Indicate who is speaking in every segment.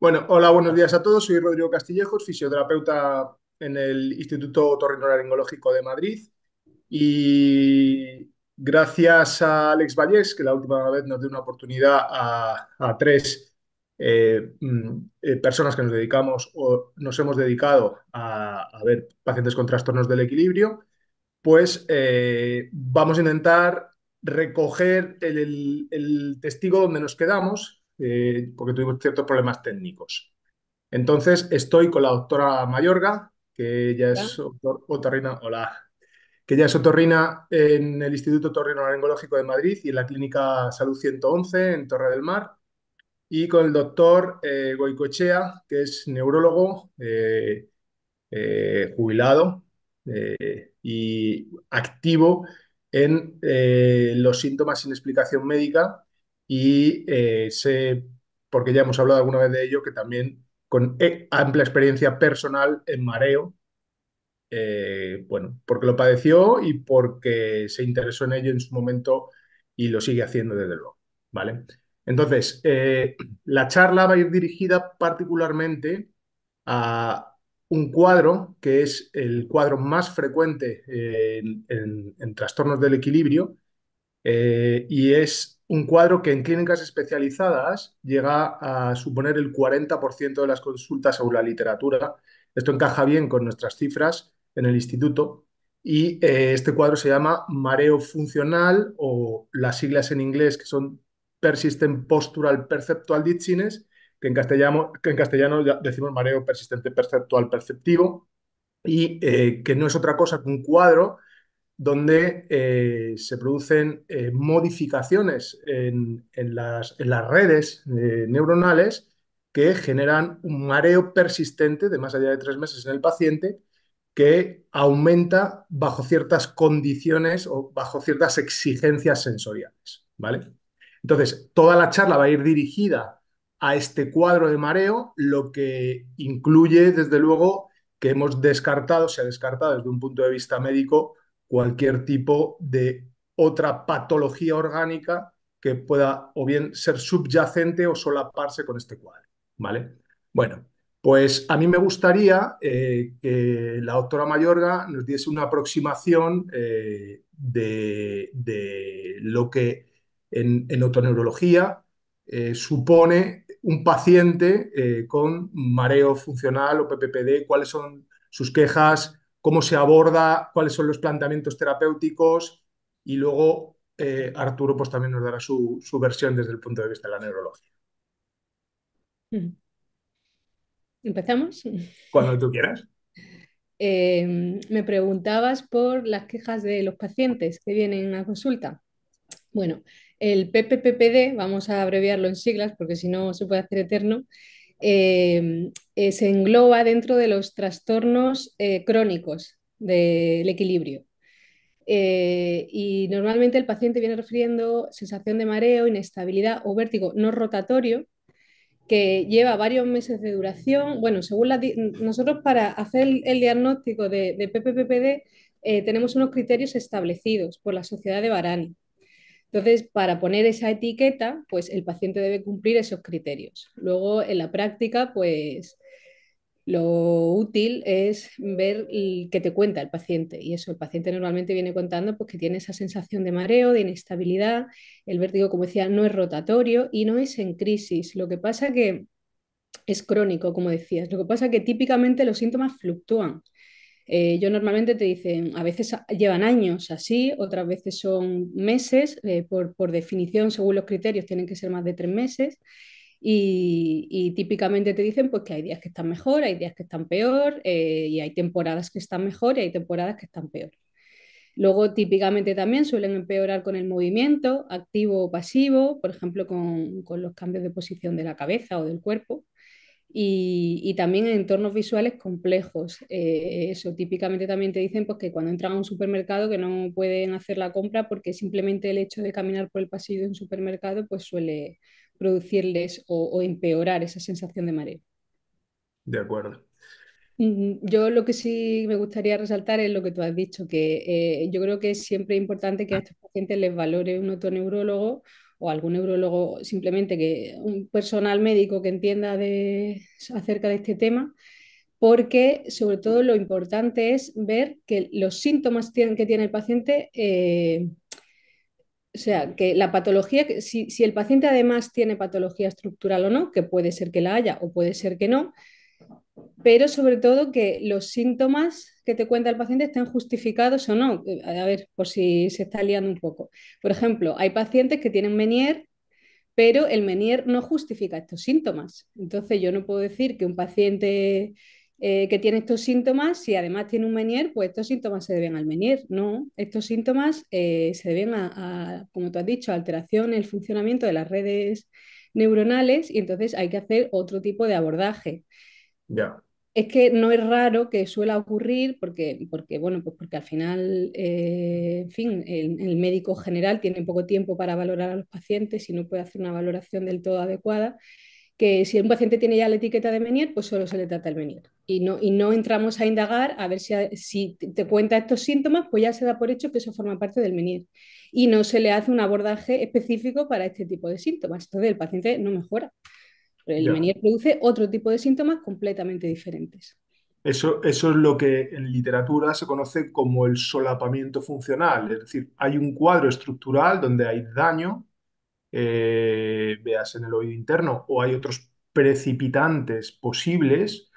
Speaker 1: Bueno, hola, buenos días a todos. Soy Rodrigo Castillejos, fisioterapeuta en el Instituto Torrinolaringológico de Madrid. Y gracias a Alex Vallés, que la última vez nos dio una oportunidad a, tres eh, mm, eh, personas que nos dedicamos o nos hemos dedicado a, ver pacientes con trastornos del equilibrio, pues eh, vamos a intentar recoger el testigo donde nos quedamos, eh, porque tuvimos ciertos problemas técnicos. Entonces, estoy con la doctora Mayorga, que ya es otorrina, que es otorrina en el Instituto Otorrinolaringológico de Madrid y en la Clínica Salud 111 en Torre del Mar, y con el doctor eh, Goicochea, que es neurólogo eh, jubilado y activo en los síntomas sin explicación médica y eh, sé, porque ya hemos hablado alguna vez de ello, que también con e, amplia experiencia personal en mareo, eh, bueno, porque lo padeció y porque se interesó en ello en su momento y lo sigue haciendo desde luego, ¿vale? Entonces, eh, la charla va a ir dirigida particularmente a un cuadro que es el cuadro más frecuente en trastornos del equilibrio y es un cuadro que en clínicas especializadas llega a suponer el 40% de las consultas a la literatura. Esto encaja bien con nuestras cifras en el instituto y eh, este cuadro se llama mareo funcional o las siglas en inglés que son Persistent Postural Perceptual Dizziness, que en castellano, en castellano decimos mareo persistente perceptual perceptivo y eh, que no es otra cosa que un cuadro donde eh, se producen eh, modificaciones en, las, redes eh, neuronales que generan un mareo persistente de más allá de tres meses en el paciente que aumenta bajo ciertas condiciones o bajo ciertas exigencias sensoriales. ¿vale? Entonces, toda la charla va a ir dirigida a este cuadro de mareo, lo que incluye, desde luego, que hemos descartado, se ha descartado desde un punto de vista médico, cualquier tipo de otra patología orgánica que pueda o bien ser subyacente o solaparse con este cuadro. ¿Vale? Bueno, pues a mí me gustaría eh, que la doctora Mayorga nos diese una aproximación eh, de, de, lo que en, en otoneurología eh, supone un paciente con mareo funcional o PPPD, cuáles son sus quejas, cómo se aborda, cuáles son los planteamientos terapéuticos y luego eh, Arturo pues también nos dará su, versión desde el punto de vista de la neurología.
Speaker 2: Mm. ¿Empezamos?
Speaker 3: Cuando tú quieras.
Speaker 2: Em, me preguntabas por las quejas de los pacientes que vienen a consulta. Bueno, el PPPPD, vamos a abreviarlo en siglas porque si no se puede hacer eterno, eh, eh, se engloba dentro de los trastornos eh, crónicos del equilibrio. y normalmente el paciente viene refiriendo sensación de mareo, inestabilidad o vértigo no rotatorio, que lleva varios meses de duración. Bueno, según nosotros para hacer el, diagnóstico de, de PPPPD tenemos unos criterios establecidos por la sociedad de Barani. Entonces, para poner esa etiqueta, pues el paciente debe cumplir esos criterios. Luego, en la práctica, pues lo útil es ver qué te cuenta el paciente. Y eso, el paciente normalmente viene contando pues, que tiene esa sensación de mareo, de inestabilidad, el vértigo, como decía, no es rotatorio y no es en crisis. Lo que pasa que es crónico, como decías. Lo que pasa que típicamente los síntomas fluctúan. Eh, yo normalmente te dicen, a veces llevan años así, otras veces son meses, eh, por, definición, según los criterios, tienen que ser más de tres meses. Y, típicamente te dicen pues, que hay días que están mejor, hay días que están peor, eh, y hay temporadas que están mejor y hay temporadas que están peor. Luego, típicamente también suelen empeorar con el movimiento activo o pasivo, por ejemplo, con los cambios de posición de la cabeza o del cuerpo. Y, también en entornos visuales complejos. Eh, eso típicamente también te dicen pues, que cuando entran a un supermercado que no pueden hacer la compra porque simplemente el hecho de caminar por el pasillo de un supermercado pues, suele producirles o, empeorar esa sensación de mareo. De acuerdo. Yo lo que sí me gustaría resaltar es lo que tú has dicho, que eh, yo creo que es siempre importante que a ah. estos pacientes les valore un otoneurólogo o algún neurólogo, simplemente que un personal médico que entienda de, acerca de este tema, porque sobre todo lo importante es ver que los síntomas que tiene el paciente, eh, o sea, que la patología, si el paciente además tiene patología estructural o no, que puede ser que la haya o puede ser que no, pero sobre todo que los síntomas que te cuenta el paciente estén justificados o no. Eh, a ver, por si se está liando un poco. Por ejemplo, hay pacientes que tienen Menier, pero el Menier no justifica estos síntomas. Entonces yo no puedo decir que un paciente eh, que tiene estos síntomas, si además tiene un Menier, pues estos síntomas se deben al Menier. No, estos síntomas eh, se deben a, como tú has dicho, a alteración en el funcionamiento de las redes neuronales y entonces hay que hacer otro tipo de abordaje. Ya es que no es raro que suela ocurrir porque, bueno, pues porque al final, eh, en fin, el, médico general tiene poco tiempo para valorar a los pacientes y no puede hacer una valoración del todo adecuada, que si un paciente tiene ya la etiqueta de Menier, pues solo se le trata el Menier. Y no, y no entramos a indagar a ver si, si te cuenta estos síntomas, pues ya se da por hecho que eso forma parte del Menier. Y no se le hace un abordaje específico para este tipo de síntomas. Entonces el paciente no mejora el produce otro tipo de síntomas completamente diferentes.
Speaker 1: Eso, eso, es lo que en literatura se conoce como el solapamiento funcional, es decir, hay un cuadro estructural donde hay daño, eh, veas en el oído interno, o hay otros precipitantes posibles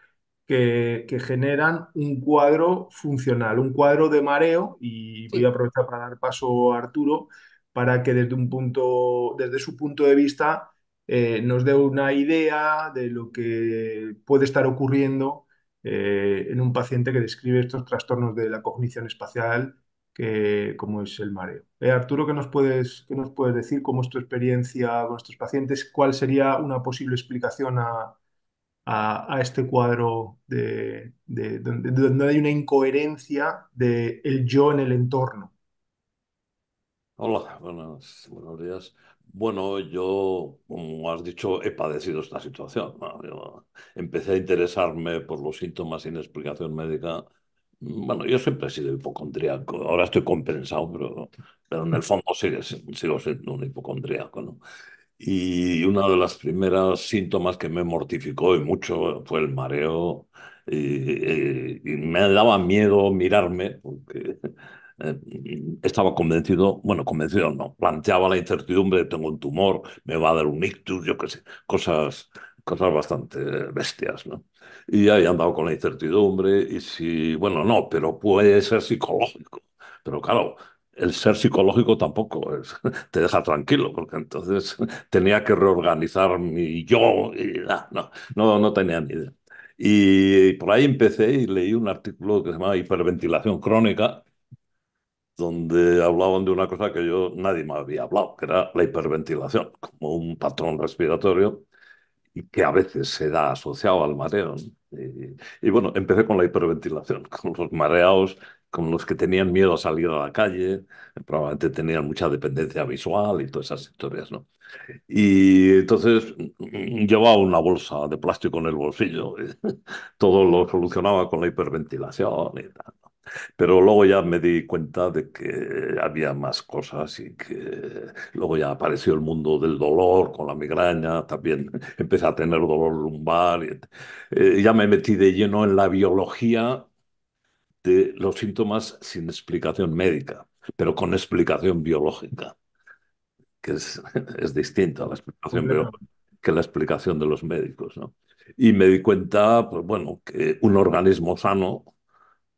Speaker 1: que, que, generan un cuadro funcional, un cuadro de mareo, y voy a aprovechar para dar paso a Arturo para que desde, un punto, desde su punto de vista eh, nos dé una idea de lo que puede estar ocurriendo eh, en un paciente que describe estos trastornos de la cognición espacial, que, como es el mareo. Eh, Arturo, ¿qué nos, puedes, decir? ¿Cómo es tu experiencia con estos pacientes? ¿Cuál sería una posible explicación a, este cuadro
Speaker 3: de, donde,
Speaker 1: hay una incoherencia del el yo en el entorno?
Speaker 3: Hola, buenos días. Bueno, yo, como has dicho, he padecido esta situación. empecé a interesarme por los síntomas sin explicación médica. Bueno, yo siempre he sido hipocondríaco. Ahora estoy compensado, pero, pero en el fondo sigue, sigo siendo un hipocondríaco. ¿no? Y uno de los primeros síntomas que me mortificó y mucho fue el mareo. Y, y me daba miedo mirarme, porque eh, estaba convencido, bueno, convencido no, planteaba la incertidumbre, tengo un tumor, me va a dar un ictus, yo qué sé, cosas, cosas bastante bestias, ¿no? Y ahí andaba con la incertidumbre y si, bueno, no, pero puede ser psicológico. Pero claro, el ser psicológico tampoco te deja tranquilo, porque entonces tenía que reorganizar mi yo y no, no, no tenía ni idea. Y por ahí empecé y leí un artículo que se llama Hiperventilación Crónica, donde hablaban de una cosa que yo nadie me había hablado, que era la hiperventilación, como un patrón respiratorio y que a veces se da asociado al mareo. Y, bueno, empecé con la hiperventilación, con los mareados, con los que tenían miedo a salir a la calle, probablemente tenían mucha dependencia visual y todas esas historias, ¿no? Y entonces mm, llevaba una bolsa de plástico en el bolsillo, todo lo solucionaba con la hiperventilación y tal. Pero luego ya me di cuenta de que había más cosas y que luego ya apareció el mundo del dolor con la migraña, también empecé a tener dolor lumbar. Y, eh, ya me metí de lleno en la biología de los síntomas sin explicación médica, pero con explicación biológica, que es, distinta a la explicación que la explicación de los médicos. ¿no? Y me di cuenta, pues bueno, que un organismo sano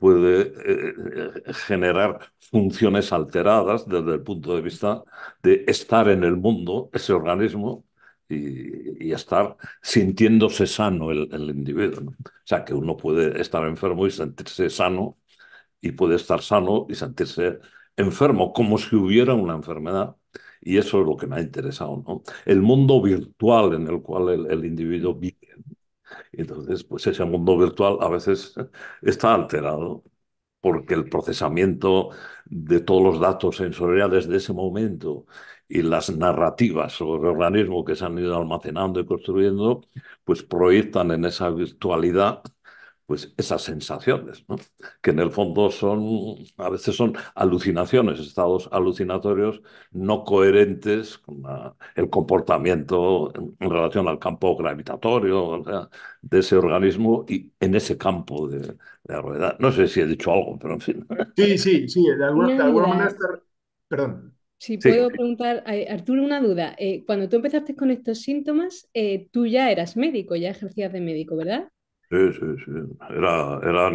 Speaker 3: puede eh, eh, generar funciones alteradas desde el punto de vista de estar en el mundo, ese organismo, y, estar sintiéndose sano el, individuo. O sea, que uno puede estar enfermo y sentirse sano, y puede estar sano y sentirse enfermo, como si hubiera una enfermedad. Y eso es lo que me ha interesado, ¿no? El mundo virtual en el cual el individuo vive. Entonces, pues ese mundo virtual a veces está alterado porque el procesamiento de todos los datos sensoriales de ese momento y las narrativas sobre el organismo que se han ido almacenando y construyendo, pues proyectan en esa virtualidad pues, esas sensaciones, ¿no? que en el fondo son, a veces son alucinaciones, estados alucinatorios no coherentes con el comportamiento en, relación al campo gravitatorio de ese organismo y en ese campo de, la realidad. No sé si he dicho algo, pero en fin.
Speaker 1: Sí, sí, sí, de
Speaker 2: alguna, manera Perdón. sí. puedo preguntar, eh, Arturo, una duda. Eh, cuando tú empezaste con estos síntomas, eh, tú ya eras médico, ya ejercías de médico, ¿verdad?
Speaker 3: Sí, sí, sí. Era,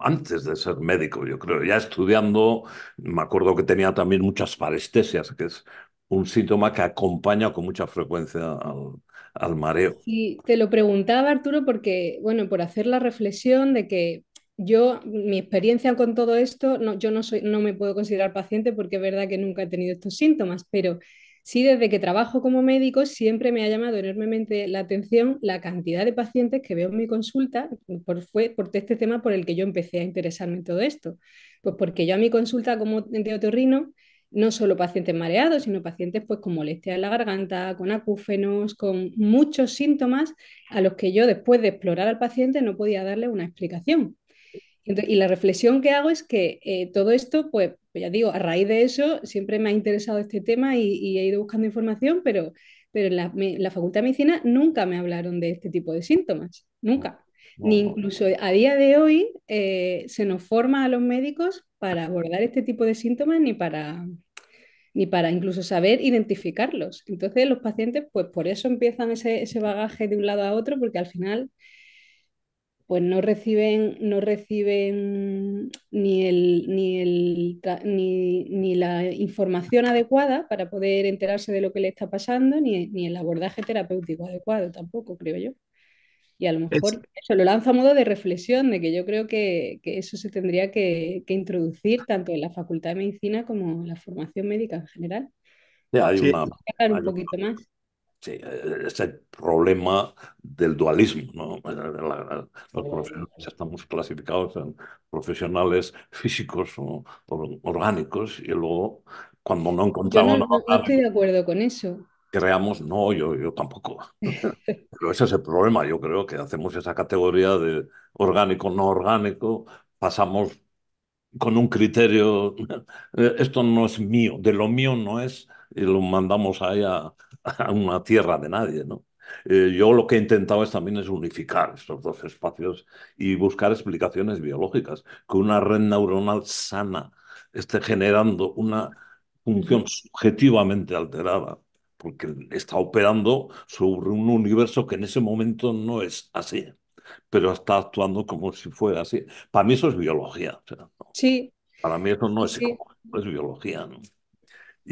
Speaker 3: antes de ser médico, yo creo. Ya estudiando, me acuerdo que tenía también muchas parestesias, que es un síntoma que acompaña con mucha frecuencia al, mareo.
Speaker 2: Y te lo preguntaba Arturo porque, bueno, por hacer la reflexión de que yo, mi experiencia con todo esto, no, yo no, soy, no me puedo considerar paciente porque es verdad que nunca he tenido estos síntomas, pero Sí, desde que trabajo como médico siempre me ha llamado enormemente la atención la cantidad de pacientes que veo en mi consulta, por, fue por este tema por el que yo empecé a interesarme en todo esto. Pues porque yo a mi consulta como de no solo pacientes mareados, sino pacientes pues, con molestias en la garganta, con acúfenos, con muchos síntomas a los que yo después de explorar al paciente no podía darle una explicación y la reflexión que hago es que eh, todo esto, pues, pues ya digo, a raíz de eso siempre me ha interesado este tema y, he ido buscando información, pero, en la, Facultad de Medicina nunca me hablaron de este tipo de síntomas, nunca. Ah, ni incluso a día de hoy eh, se nos forma a los médicos para abordar este tipo de síntomas ni para, ni para incluso saber identificarlos. Entonces los pacientes, pues por eso empiezan ese bagaje de un lado a otro, porque al final pues no reciben, no reciben ni, ni, ni, la información adecuada para poder enterarse de lo que le está pasando, ni, el abordaje terapéutico adecuado tampoco, creo yo. Y a lo mejor eso lo lanza a modo de reflexión, de que yo creo que, eso se tendría que, introducir tanto en la Facultad de Medicina como en la formación médica en general. Ya, hay un poquito más.
Speaker 3: Sí, e, e, es el problema del dualismo. ¿no? La, estamos clasificados en profesionales físicos o, orgánicos y luego cuando no encontramos... no, estoy
Speaker 2: de acuerdo con eso.
Speaker 3: Creamos, no, yo, yo tampoco. Pero ese es el problema, yo creo que hacemos esa categoría de orgánico, no orgánico, pasamos con un criterio, esto no es mío, de lo mío no es y lo mandamos ahí a, a una tierra de nadie, ¿no? Eh, yo lo que he intentado es también es unificar estos dos espacios y buscar explicaciones biológicas, que una red neuronal sana esté generando una función subjetivamente alterada, porque está operando sobre un universo que en ese momento no es así, pero está actuando como si fuera así. Para mí eso es biología. Sí. Para mí eso no es
Speaker 2: es
Speaker 3: biología. ¿no?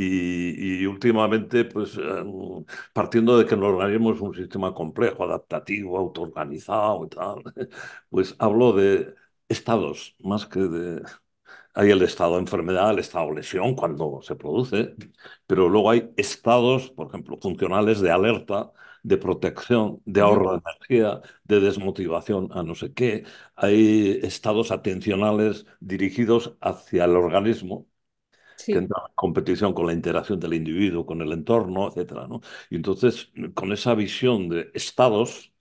Speaker 3: Y, últimamente, pues em, partiendo de que el organismo es un sistema complejo, adaptativo, autoorganizado y tal, pues hablo de estados, más que de... Hay el estado de enfermedad, el estado de lesión cuando se produce, pero luego hay estados, por ejemplo, funcionales de alerta, de protección, de ahorro de energía, de desmotivación a no sé qué. Hay estados atencionales dirigidos hacia el organismo, que entra en competición con la interacción del individuo, con el entorno, etc. Y entonces, con esa visión de estados,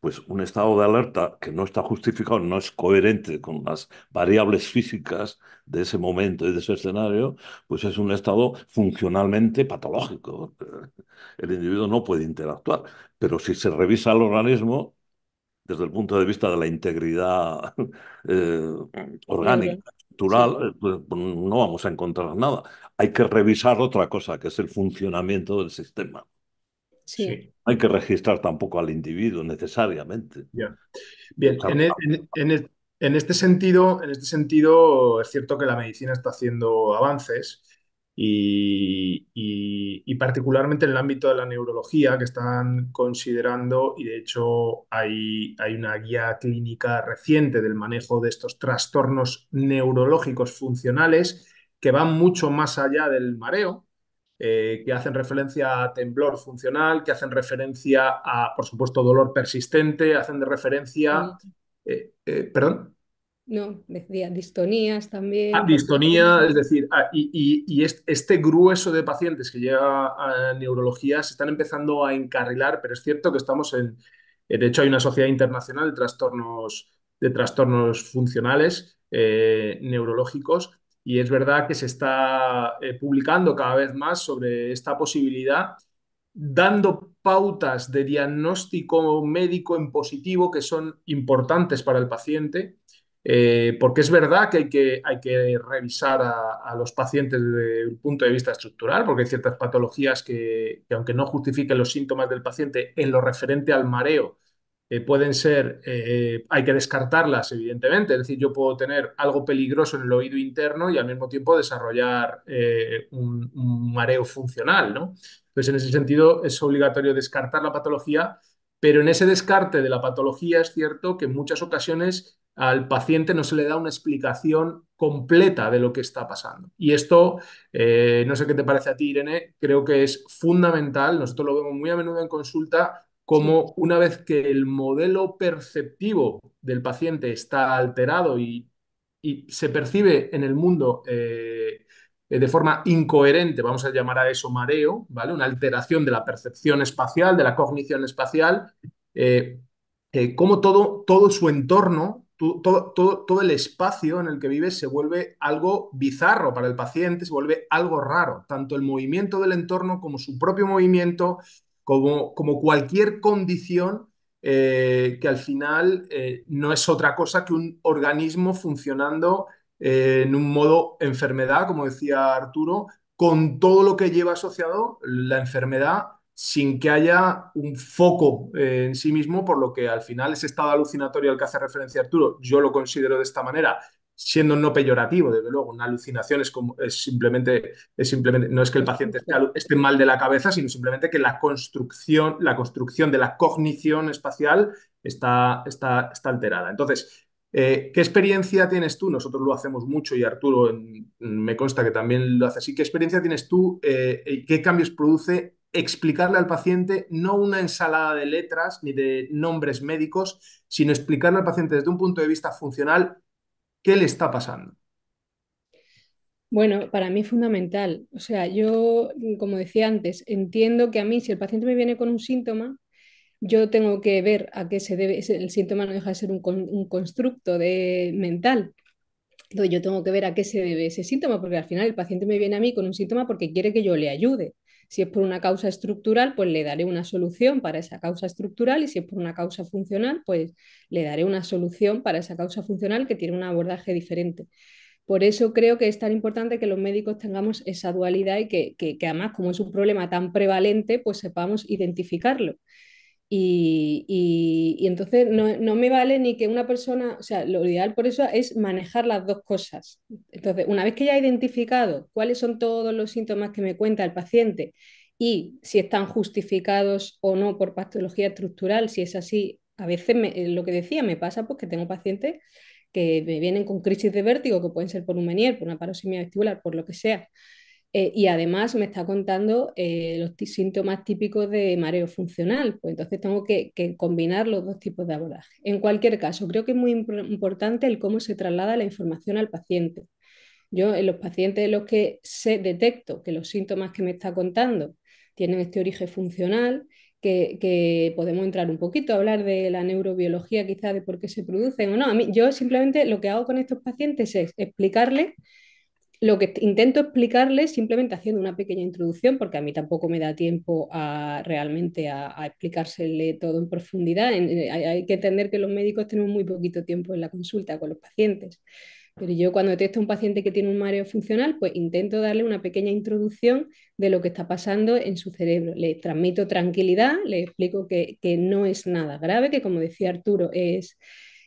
Speaker 3: pues un estado de alerta que no está justificado, no es coherente con las variables físicas de ese momento y de ese escenario, pues es un estado funcionalmente patológico. El individuo no puede interactuar, pero si se revisa el organismo desde el punto de vista de la integridad eh, orgánica, eh, pues, pues, no vamos a encontrar nada. Hay que revisar otra cosa, que es el funcionamiento del sistema. Sí. Hay que registrar tampoco al individuo necesariamente.
Speaker 1: Bien, en, e-, en, e-, en, este sentido, en este sentido, es cierto que la medicina está haciendo avances y, particularmente en el ámbito de la neurología que están considerando y de hecho hay, hay una guía clínica reciente del manejo de estos trastornos neurológicos funcionales que van mucho más allá del mareo, eh, que hacen referencia a temblor funcional, que hacen referencia a, por supuesto, dolor persistente, hacen de referencia... Eh, eh, ¿Perdón?
Speaker 2: No, decía distonías también. Ah,
Speaker 1: distonía, es decir, ah, y, este grueso de pacientes que llega a neurología se están empezando a encarrilar, pero es cierto que estamos en. Eh, de hecho, hay una sociedad internacional de trastornos, de trastornos funcionales eh, neurológicos, y es verdad que se está eh, publicando cada vez más sobre esta posibilidad, dando pautas de diagnóstico médico en positivo que son importantes para el paciente eh, porque es verdad que hay que, hay que revisar a, los pacientes desde el punto de vista estructural, porque hay ciertas patologías que, aunque no justifiquen los síntomas del paciente en lo referente al mareo, eh, pueden ser, eh, hay que descartarlas, evidentemente. Es decir, yo puedo tener algo peligroso en el oído interno y al mismo tiempo desarrollar un, mareo funcional, ¿no? Entonces, en ese sentido, es obligatorio descartar la patología, pero en ese descarte de la patología es cierto que en muchas ocasiones al paciente no se le da una explicación completa de lo que está pasando. Y esto, eh, no sé qué te parece a ti, Irene, creo que es fundamental, nosotros lo vemos muy a menudo en consulta, como una vez que el modelo perceptivo del paciente está alterado y, se percibe en el mundo eh, de forma incoherente, vamos a llamar a eso mareo, ¿vale? Una alteración de la percepción espacial, de la cognición espacial, eh, como todo, todo su entorno todo, todo, el espacio en el que vives se vuelve algo bizarro para el paciente, se vuelve algo raro, tanto el movimiento del entorno como su propio movimiento, como, como cualquier condición eh, que al final eh, no es otra cosa que un organismo funcionando eh, en un modo enfermedad, como decía Arturo, con todo lo que lleva asociado la enfermedad sin que haya un foco eh, en sí mismo, por lo que al final ese estado alucinatorio al que hace referencia Arturo, yo lo considero de esta manera, siendo no peyorativo, desde luego, una alucinación es, como, es, simplemente, es simplemente, no es que el paciente esté, mal de la cabeza, sino simplemente que la construcción, la construcción de la cognición espacial está, está, está alterada. Entonces, eh, ¿Qué experiencia tienes tú? Nosotros lo hacemos mucho y Arturo me consta que también lo hace así. ¿Qué experiencia tienes tú? Eh, y ¿Qué cambios produce explicarle al paciente no una ensalada de letras ni de nombres médicos, sino explicarle al paciente desde un punto de vista funcional qué le está pasando.
Speaker 2: Bueno, para mí es fundamental. O sea, yo, como decía antes, entiendo que a mí, si el paciente me viene con un síntoma, yo tengo que ver a qué se debe, el síntoma no deja de ser un, constructo de, mental. Entonces yo tengo que ver a qué se debe ese síntoma, porque al final el paciente me viene a mí con un síntoma porque quiere que yo le ayude. Si es por una causa estructural, pues le daré una solución para esa causa estructural y si es por una causa funcional, pues le daré una solución para esa causa funcional que tiene un abordaje diferente. Por eso creo que es tan importante que los médicos tengamos esa dualidad y que, además, como es un problema tan prevalente, pues sepamos identificarlo. Y, entonces no, me vale ni que una persona, o sea, lo ideal por eso es manejar las dos cosas. Entonces, una vez que ya he identificado cuáles son todos los síntomas que me cuenta el paciente y si están justificados o no por patología estructural, si es así, a veces eh, lo que decía me pasa porque pues tengo pacientes que me vienen con crisis de vértigo, que pueden ser por un menier, por una parosimia vestibular, por lo que sea, eh, y además me está contando eh, los síntomas típicos de mareo funcional, pues entonces tengo que, combinar los dos tipos de abordaje. En cualquier caso, creo que es muy importante el cómo se traslada la información al paciente. Yo en eh, los pacientes en los que se detecto que los síntomas que me está contando tienen este origen funcional, que, podemos entrar un poquito a hablar de la neurobiología, quizás de por qué se producen o no. mí, yo simplemente lo que hago con estos pacientes es explicarles lo que intento explicarles simplemente haciendo una pequeña introducción, porque a mí tampoco me da tiempo a, realmente a, a explicársele todo en profundidad. Eh, hay, que entender que los médicos tenemos muy poquito tiempo en la consulta con los pacientes. Pero yo cuando detecto a un paciente que tiene un mareo funcional, pues intento darle una pequeña introducción de lo que está pasando en su cerebro. Le transmito tranquilidad, le explico que, que no es nada grave, que como decía Arturo, es,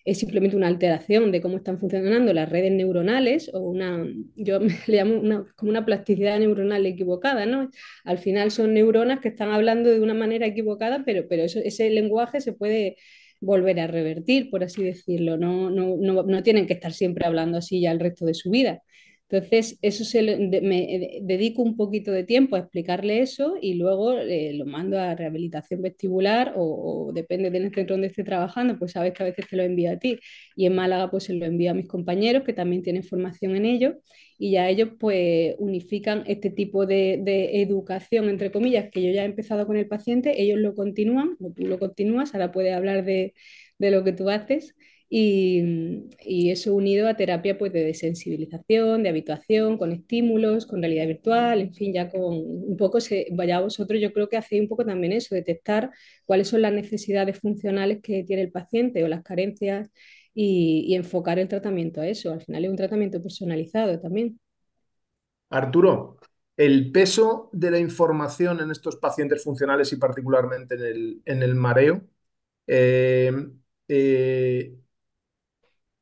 Speaker 2: es simplemente una alteración de cómo están funcionando las redes neuronales o una, yo le llamo como una plasticidad neuronal equivocada, ¿no? Al final son neuronas que están hablando de una manera equivocada, pero, pero ese lenguaje se puede volver a revertir, por así decirlo, no, no, no, no tienen que estar siempre hablando así ya el resto de su vida. Entonces, eso se me dedico un poquito de tiempo a explicarle eso y luego eh, lo mando a rehabilitación vestibular o, depende del centro donde esté trabajando, pues sabes que a veces te lo envío a ti y en Málaga pues se lo envío a mis compañeros que también tienen formación en ello y ya ellos pues unifican este tipo de, educación, entre comillas, que yo ya he empezado con el paciente, ellos lo continúan, o tú lo continúas, ahora puedes hablar de, de lo que tú haces y, y, eso unido a terapia pues, de sensibilización, de habituación, con estímulos, con realidad virtual, en fin, ya con un poco, se, vaya vosotros, yo creo que hacéis un poco también eso, detectar cuáles son las necesidades funcionales que tiene el paciente o las carencias y, enfocar el tratamiento a eso. Al final es un tratamiento personalizado también.
Speaker 1: Arturo, el peso de la información en estos pacientes funcionales y particularmente en el, en el mareo. Eh, eh,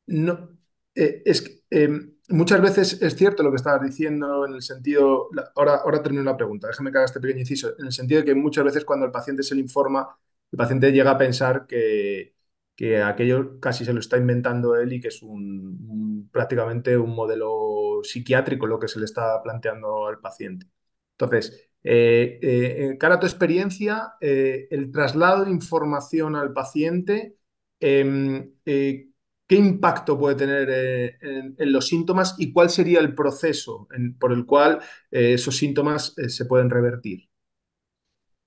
Speaker 1: no, eh, es, em, muchas veces es cierto lo que estabas diciendo en el sentido, ahora, ahora termino una pregunta, déjame que haga este pequeño inciso, en el sentido de que muchas veces cuando el paciente se le informa, el paciente llega a pensar que, aquello casi se lo está inventando él y que es un, prácticamente un modelo psiquiátrico lo que se le está planteando al paciente. Entonces, eh, eh, en cara a tu experiencia, el traslado de información al paciente, em, ¿Qué impacto puede tener eh, en, los síntomas y cuál sería el proceso por el cual eh, esos síntomas eh, se pueden revertir?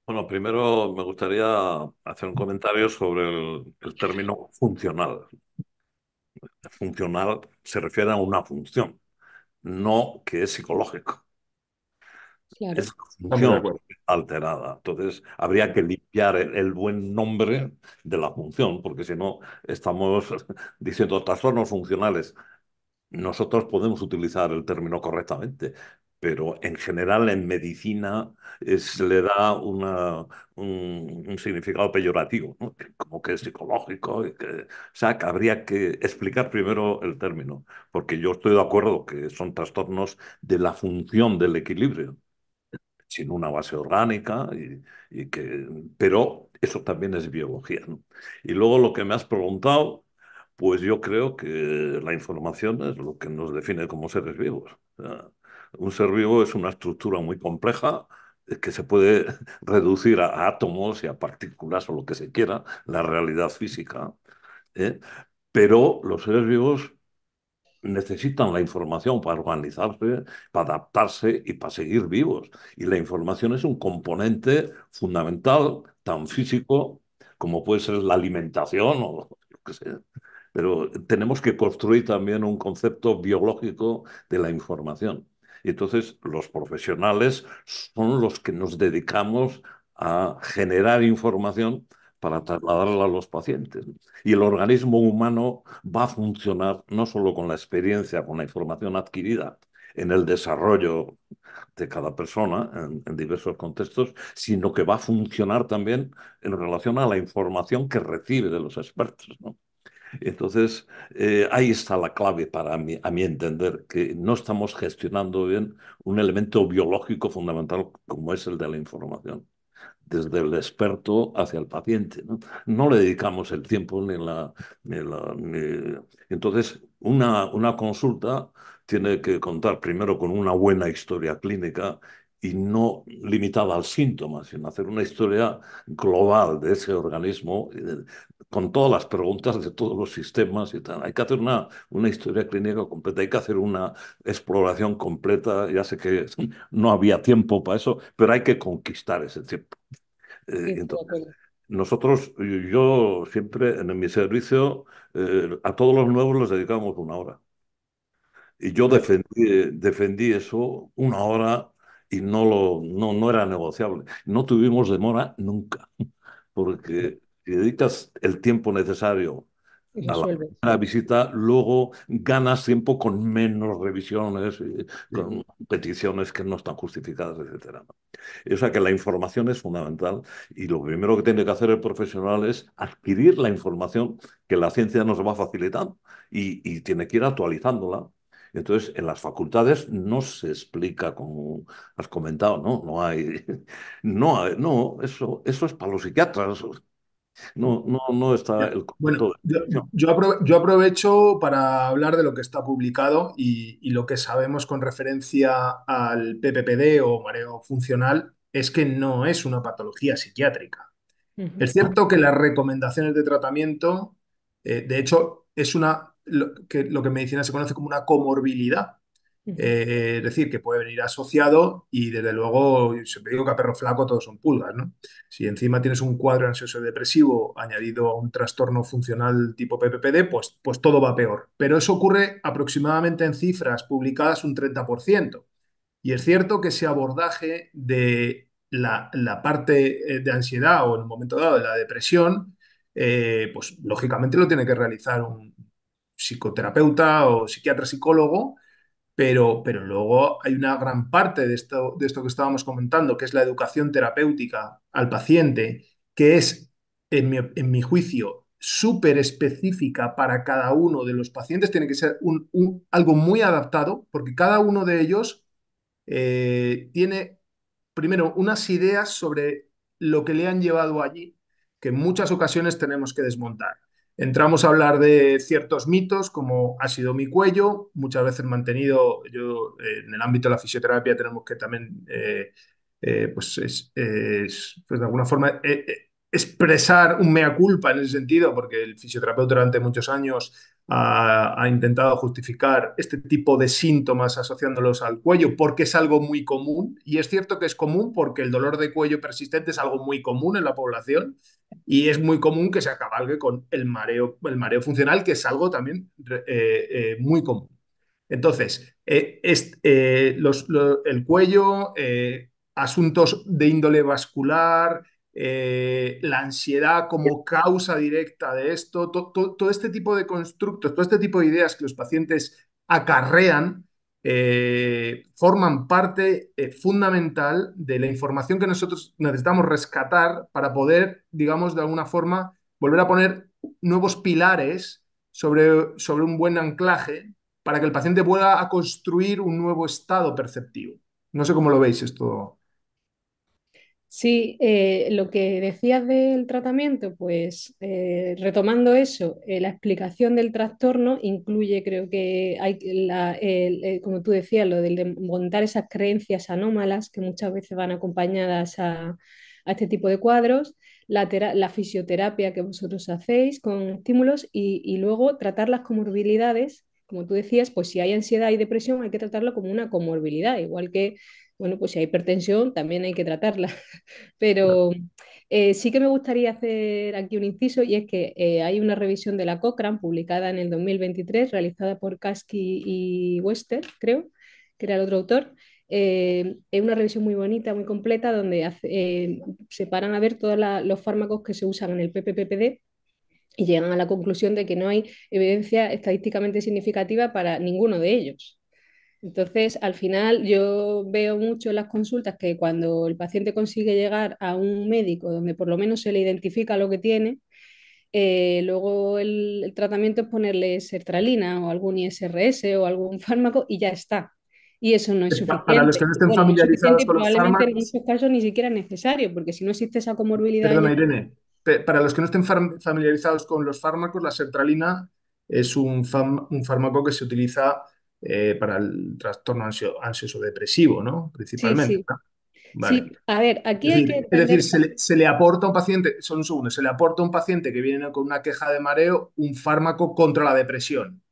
Speaker 3: Bueno, primero me gustaría hacer un comentario sobre el, término funcional. Funcional se refiere a una función, no que es psicológico. Es es función alterada. Entonces, habría que limpiar el, buen nombre de la función, porque si no, estamos diciendo trastornos funcionales. Nosotros podemos utilizar el término correctamente, pero en general en medicina se le da una, un, significado peyorativo, como que es psicológico. o sea, que habría que explicar primero el término, porque yo estoy de acuerdo que son trastornos de la función del equilibrio sin una base orgánica, y, que, pero eso también es biología. Y luego lo que me has preguntado, pues yo creo que la información es lo que nos define como seres vivos. un ser vivo es una estructura muy compleja eh, que se puede reducir a átomos y a partículas o lo que se quiera, la realidad física. ¿eh? Pero los seres vivos necesitan la información para organizarse, para adaptarse y para seguir vivos. Y la información es un componente fundamental, tan físico como puede ser la alimentación o qué sé. Pero tenemos que construir también un concepto biológico de la información. Y entonces los profesionales son los que nos dedicamos a generar información para trasladarla a los pacientes. Y el organismo humano va a funcionar no solo con la experiencia, con la información adquirida en el desarrollo de cada persona en, diversos contextos, sino que va a funcionar también en relación a la información que recibe de los expertos. ¿no? Entonces, eh, ahí está la clave para a mi entender, que no estamos gestionando bien un elemento biológico fundamental como es el de la información desde el experto hacia el paciente. No, le dedicamos el tiempo ni la... Entonces, una consulta tiene que contar primero con una buena historia clínica y no limitada al síntoma, sino hacer una historia global de ese organismo, con todas las preguntas de todos los sistemas y tal. Hay que hacer una, una historia clínica completa, hay que hacer una exploración completa. Ya sé que no había tiempo para eso, pero hay que conquistar ese tiempo. Eh, entonces, nosotros, yo siempre en mi servicio, eh, a todos los nuevos les dedicamos una hora. Y yo defendí, defendí eso una hora y no, lo, no, no era negociable. No tuvimos demora nunca, porque dedicas el tiempo necesario a la, visita, luego ganas tiempo con menos revisiones, eh, con peticiones que no están justificadas, etc. O sea que la información es fundamental y lo primero que tiene que hacer el profesional es adquirir la información que la ciencia nos va facilitando y, y tiene que ir actualizándola. Entonces, en las facultades no se explica como has comentado, ¿no? No hay, no, no eso, eso es para los psiquiatras, no, no, no está el Bueno,
Speaker 1: yo, aprovecho para hablar de lo que está publicado y, lo que sabemos con referencia al PPPD o mareo funcional es que no es una patología psiquiátrica. Es cierto que las recomendaciones de tratamiento, eh, de hecho, es una que, lo que en medicina se conoce como una comorbilidad. Eh, es decir, que puede venir asociado y desde luego, siempre digo que a perro flaco todos son pulgas, ¿no? Si encima tienes un cuadro ansioso depresivo añadido a un trastorno funcional tipo PPPD, pues, pues todo va peor. Pero eso ocurre aproximadamente en cifras publicadas un 30%. Y es cierto que ese abordaje de la, parte eh, de ansiedad o en un momento dado de la depresión, eh, pues lógicamente lo tiene que realizar un psicoterapeuta o psiquiatra psicólogo pero, luego hay una gran parte de esto, de esto que estábamos comentando, que es la educación terapéutica al paciente, que es, en mi, juicio, súper específica para cada uno de los pacientes. Tiene que ser un, algo muy adaptado, porque cada uno de ellos eh, tiene, primero, unas ideas sobre lo que le han llevado allí, que en muchas ocasiones tenemos que desmontar. Entramos a hablar de ciertos mitos, como ha sido mi cuello, muchas veces mantenido, yo eh, en el ámbito de la fisioterapia tenemos que también, eh, eh, pues, pues, de alguna forma, expresar un mea culpa en ese sentido, porque el fisioterapeuta durante muchos años ha, intentado justificar este tipo de síntomas asociándolos al cuello porque es algo muy común. Y es cierto que es común porque el dolor de cuello persistente es algo muy común en la población y es muy común que se acabalgue con el mareo, el mareo funcional, que es algo también eh, eh, muy común. Entonces, eh, el cuello, asuntos de índole vascular, eh, la ansiedad como causa directa de esto, todo este tipo de constructos, todo este tipo de ideas que los pacientes acarrean, eh, forman parte eh, fundamental de la información que nosotros necesitamos rescatar para poder, digamos, de alguna forma, volver a poner nuevos pilares sobre, sobre un buen anclaje para que el paciente pueda construir un nuevo estado perceptivo. No sé cómo lo veis esto.
Speaker 2: Sí, eh, lo que decías del tratamiento, pues eh, retomando eso, eh, la explicación del trastorno incluye, creo que hay, como tú decías, lo de montar esas creencias anómalas que muchas veces van acompañadas a, este tipo de cuadros, la, la, fisioterapia que vosotros hacéis con estímulos y, y luego tratar las comorbilidades como tú decías, pues si hay ansiedad y depresión hay que tratarlo como una comorbilidad, igual que bueno, pues si hay hipertensión también hay que tratarla. Pero eh, sí que me gustaría hacer aquí un inciso y es que eh, hay una revisión de la Cochrane publicada en el 2023, realizada por Kasky y Wester, creo, que era el otro autor. Eh, es una revisión muy bonita, muy completa, donde se paran a ver todos los fármacos que se usan en el PPPPD y llegan a la conclusión de que no hay evidencia estadísticamente significativa para ninguno de ellos. Entonces, al final, yo veo mucho en las consultas que cuando el paciente consigue llegar a un médico donde por lo menos se le identifica lo que tiene, eh, luego el, tratamiento es ponerle sertralina o algún ISRS o algún fármaco y ya está. Y eso no es suficiente. Para los que no estén familiarizados con los probablemente fármacos. En esos casos ni siquiera es necesario, porque si no existe esa comorbilidad. Perdona,
Speaker 1: Irene. Para los que no estén familiarizados con los fármacos, la sertralina es un, un fármaco que se utiliza eh, para el trastorno ansioso depresivo, ¿no? Principalmente. Sí,
Speaker 2: a ver, aquí hay es decir, Es
Speaker 1: decir, se le, aporta a un paciente, son un segundo, se le aporta a un paciente que viene con una queja de mareo un fármaco contra la depresión.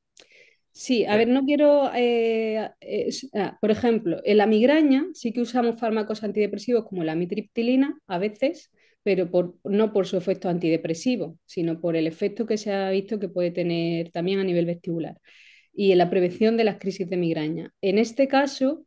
Speaker 2: Sí, a ver, no quiero, eh, eh, ah, por ejemplo, en la migraña sí que usamos fármacos antidepresivos como la mitriptilina a veces, pero no por su efecto antidepresivo, sino por el efecto que se ha visto que puede tener también a nivel vestibular y en la prevención de las crisis de migraña. En este caso,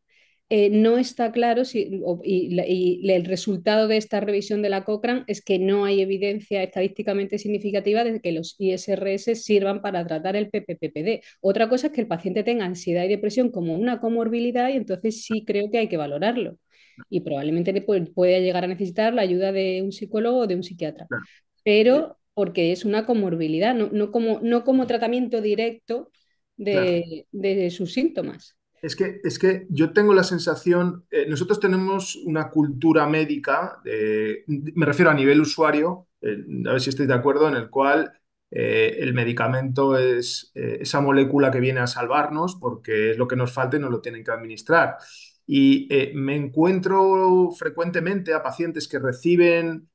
Speaker 2: eh, no está claro si, y, el resultado de esta revisión de la Cochrane es que no hay evidencia estadísticamente significativa de que los ISRS sirvan para tratar el PPPPD. Otra cosa es que el paciente tenga ansiedad y depresión como una comorbilidad y entonces sí creo que hay que valorarlo y probablemente puede llegar a necesitar la ayuda de un psicólogo o de un psiquiatra. Pero porque es una comorbilidad, no, como, no como tratamiento directo de, sus síntomas.
Speaker 1: Es que, es que yo tengo la sensación, eh, nosotros tenemos una cultura médica, me refiero a nivel usuario, a ver si estáis de acuerdo, en el cual eh, el medicamento es eh, esa molécula que viene a salvarnos porque es lo que nos falta y nos lo tienen que administrar. Y me encuentro frecuentemente a pacientes que reciben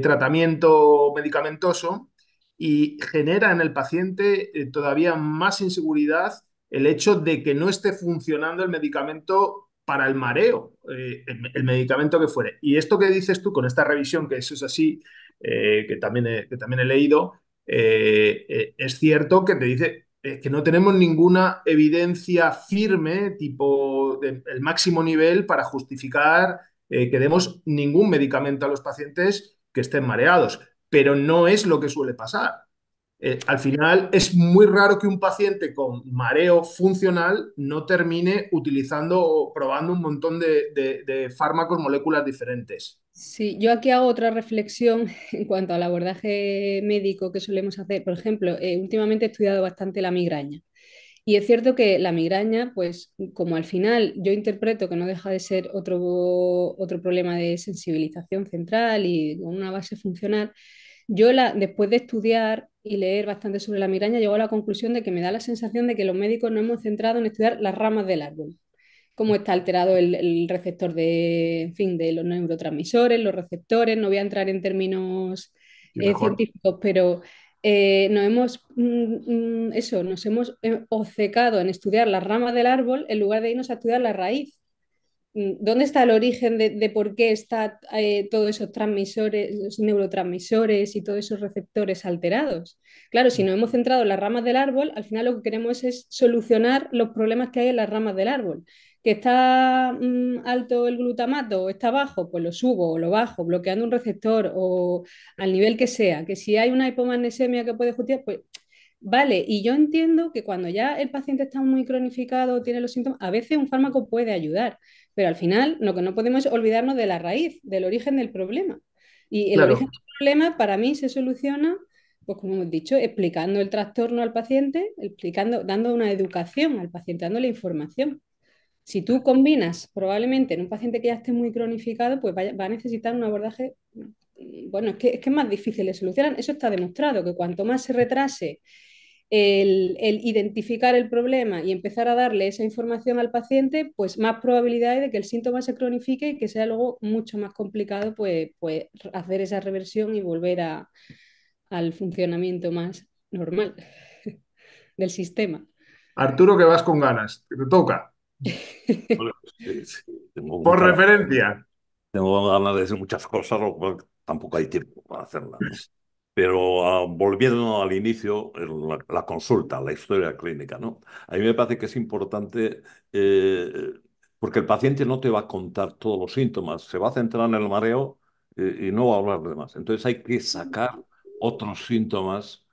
Speaker 1: tratamiento medicamentoso y genera en el paciente eh, todavía más inseguridad el hecho de que no esté funcionando el medicamento para el mareo, eh, el, medicamento que fuere. Y esto que dices tú con esta revisión, que eso es así, eh, que, también he, también he leído, es cierto que te dice que no tenemos ninguna evidencia firme, tipo el máximo nivel, para justificar que demos ningún medicamento a los pacientes que estén mareados pero no es lo que suele pasar. Eh, al final es muy raro que un paciente con mareo funcional no termine utilizando o probando un montón de, fármacos, moléculas diferentes.
Speaker 2: Sí, yo aquí hago otra reflexión en cuanto al abordaje médico que solemos hacer. Por ejemplo, eh, últimamente he estudiado bastante la migraña. Y es cierto que la migraña, pues como al final yo interpreto que no deja de ser otro, otro problema de sensibilización central y con una base funcional, yo la, después de estudiar y leer bastante sobre la migraña, llego a la conclusión de que me da la sensación de que los médicos no hemos centrado en estudiar las ramas del árbol, cómo está alterado el, receptor de, fin, de los neurotransmisores, los receptores, no voy a entrar en términos eh, científicos, pero eh, nos hemos, mm, mm, eso, nos hemos eh, obcecado en estudiar las ramas del árbol en lugar de irnos a estudiar la raíz. Mm, ¿Dónde está el origen de, por qué están eh, todos esos transmisores, los neurotransmisores y todos esos receptores alterados? Claro, si nos hemos centrado en las ramas del árbol, al final lo que queremos es solucionar los problemas que hay en las ramas del árbol. ¿Que está mm, alto el glutamato o está bajo? Pues lo subo o lo bajo, bloqueando un receptor o al nivel que sea. Que si hay una hipomagnesemia que puede justificar, pues Vale, y yo entiendo que cuando ya el paciente está muy cronificado, tiene los síntomas, a veces un fármaco puede ayudar, pero al final lo que no podemos es olvidarnos de la raíz, del origen del problema. Y el origen del problema para mí se soluciona, pues como hemos dicho, explicando el trastorno al paciente, explicando, dando una educación al paciente, dándole información. Si tú combinas, probablemente en un paciente que ya esté muy cronificado, pues va a necesitar un abordaje. Mm, bueno, es que, es que más difícil de solucionar. Eso está demostrado, que cuanto más se retrase el, identificar el problema y empezar a darle esa información al paciente, pues más hay de que el síntoma se cronifique y que sea luego mucho más complicado pues, pues hacer esa reversión y volver a, al funcionamiento más normal del sistema.
Speaker 1: Arturo, que vas con ganas, te toca.
Speaker 3: Por referencia. Tengo ganas de decir muchas cosas, lo tampoco hay tiempo para hacerlas. Pero ah, volviendo al inicio, la, consulta, la historia clínica, ¿no? A mí me parece que es importante eh, porque el paciente no te va a contar todos los síntomas, se va a centrar en el mareo eh, y no va a hablar de más. Entonces hay que sacar otros síntomas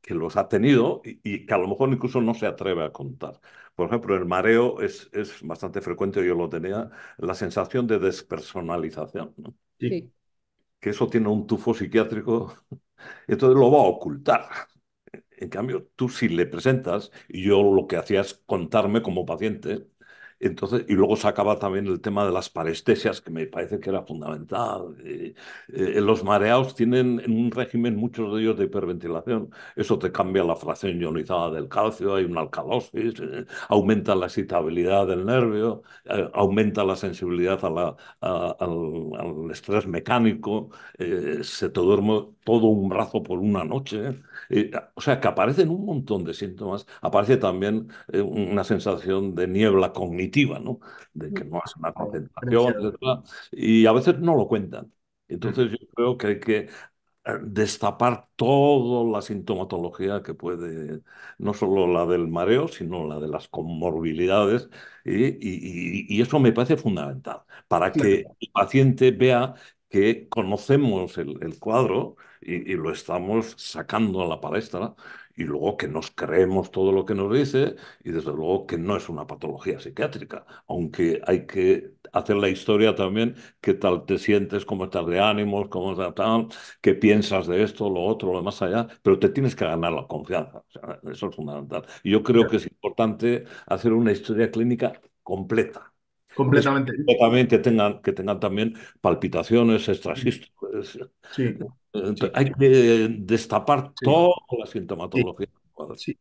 Speaker 3: que los ha tenido y que a lo mejor incluso no se atreve a contar. Por ejemplo, el mareo es, es bastante frecuente, yo lo tenía, la sensación de despersonalización. Que eso tiene un tufo psiquiátrico, entonces lo va a ocultar. En cambio, tú si le presentas, y yo lo que hacía es contarme como paciente, entonces, y luego se acaba también el tema de las parestesias, que me parece que era fundamental. Eh, eh, los mareados tienen en un régimen muchos de ellos de hiperventilación. Eso te cambia la fracción ionizada del calcio, hay una alcalosis, eh, aumenta la excitabilidad del nervio, aumenta la sensibilidad al, al, estrés mecánico, se te duerme todo un brazo por una noche. Eh, o sea, que aparecen un montón de síntomas, aparece también eh, una sensación de niebla cognitiva, ¿no? De que no hace una concentración, etc. y a veces no lo cuentan. Entonces yo creo que hay que eh, destapar toda la sintomatología que puede, no solo la del mareo, sino la de las comorbilidades, y, eso me parece fundamental, para que el paciente vea que conocemos el cuadro, y, lo estamos sacando a la palestra y luego que nos creemos todo lo que nos dice y desde luego que no es una patología psiquiátrica, aunque hay que hacer la historia también, qué tal te sientes, cómo estás de ánimos, cómo tal, qué piensas de esto, lo otro, lo más allá, pero te tienes que ganar la confianza, eso es fundamental. Y yo creo que es importante hacer una historia clínica completa Completamente. que tengan, que tengan también palpitaciones extrasístoles. Hay que eh, destapar toda la sintomatología.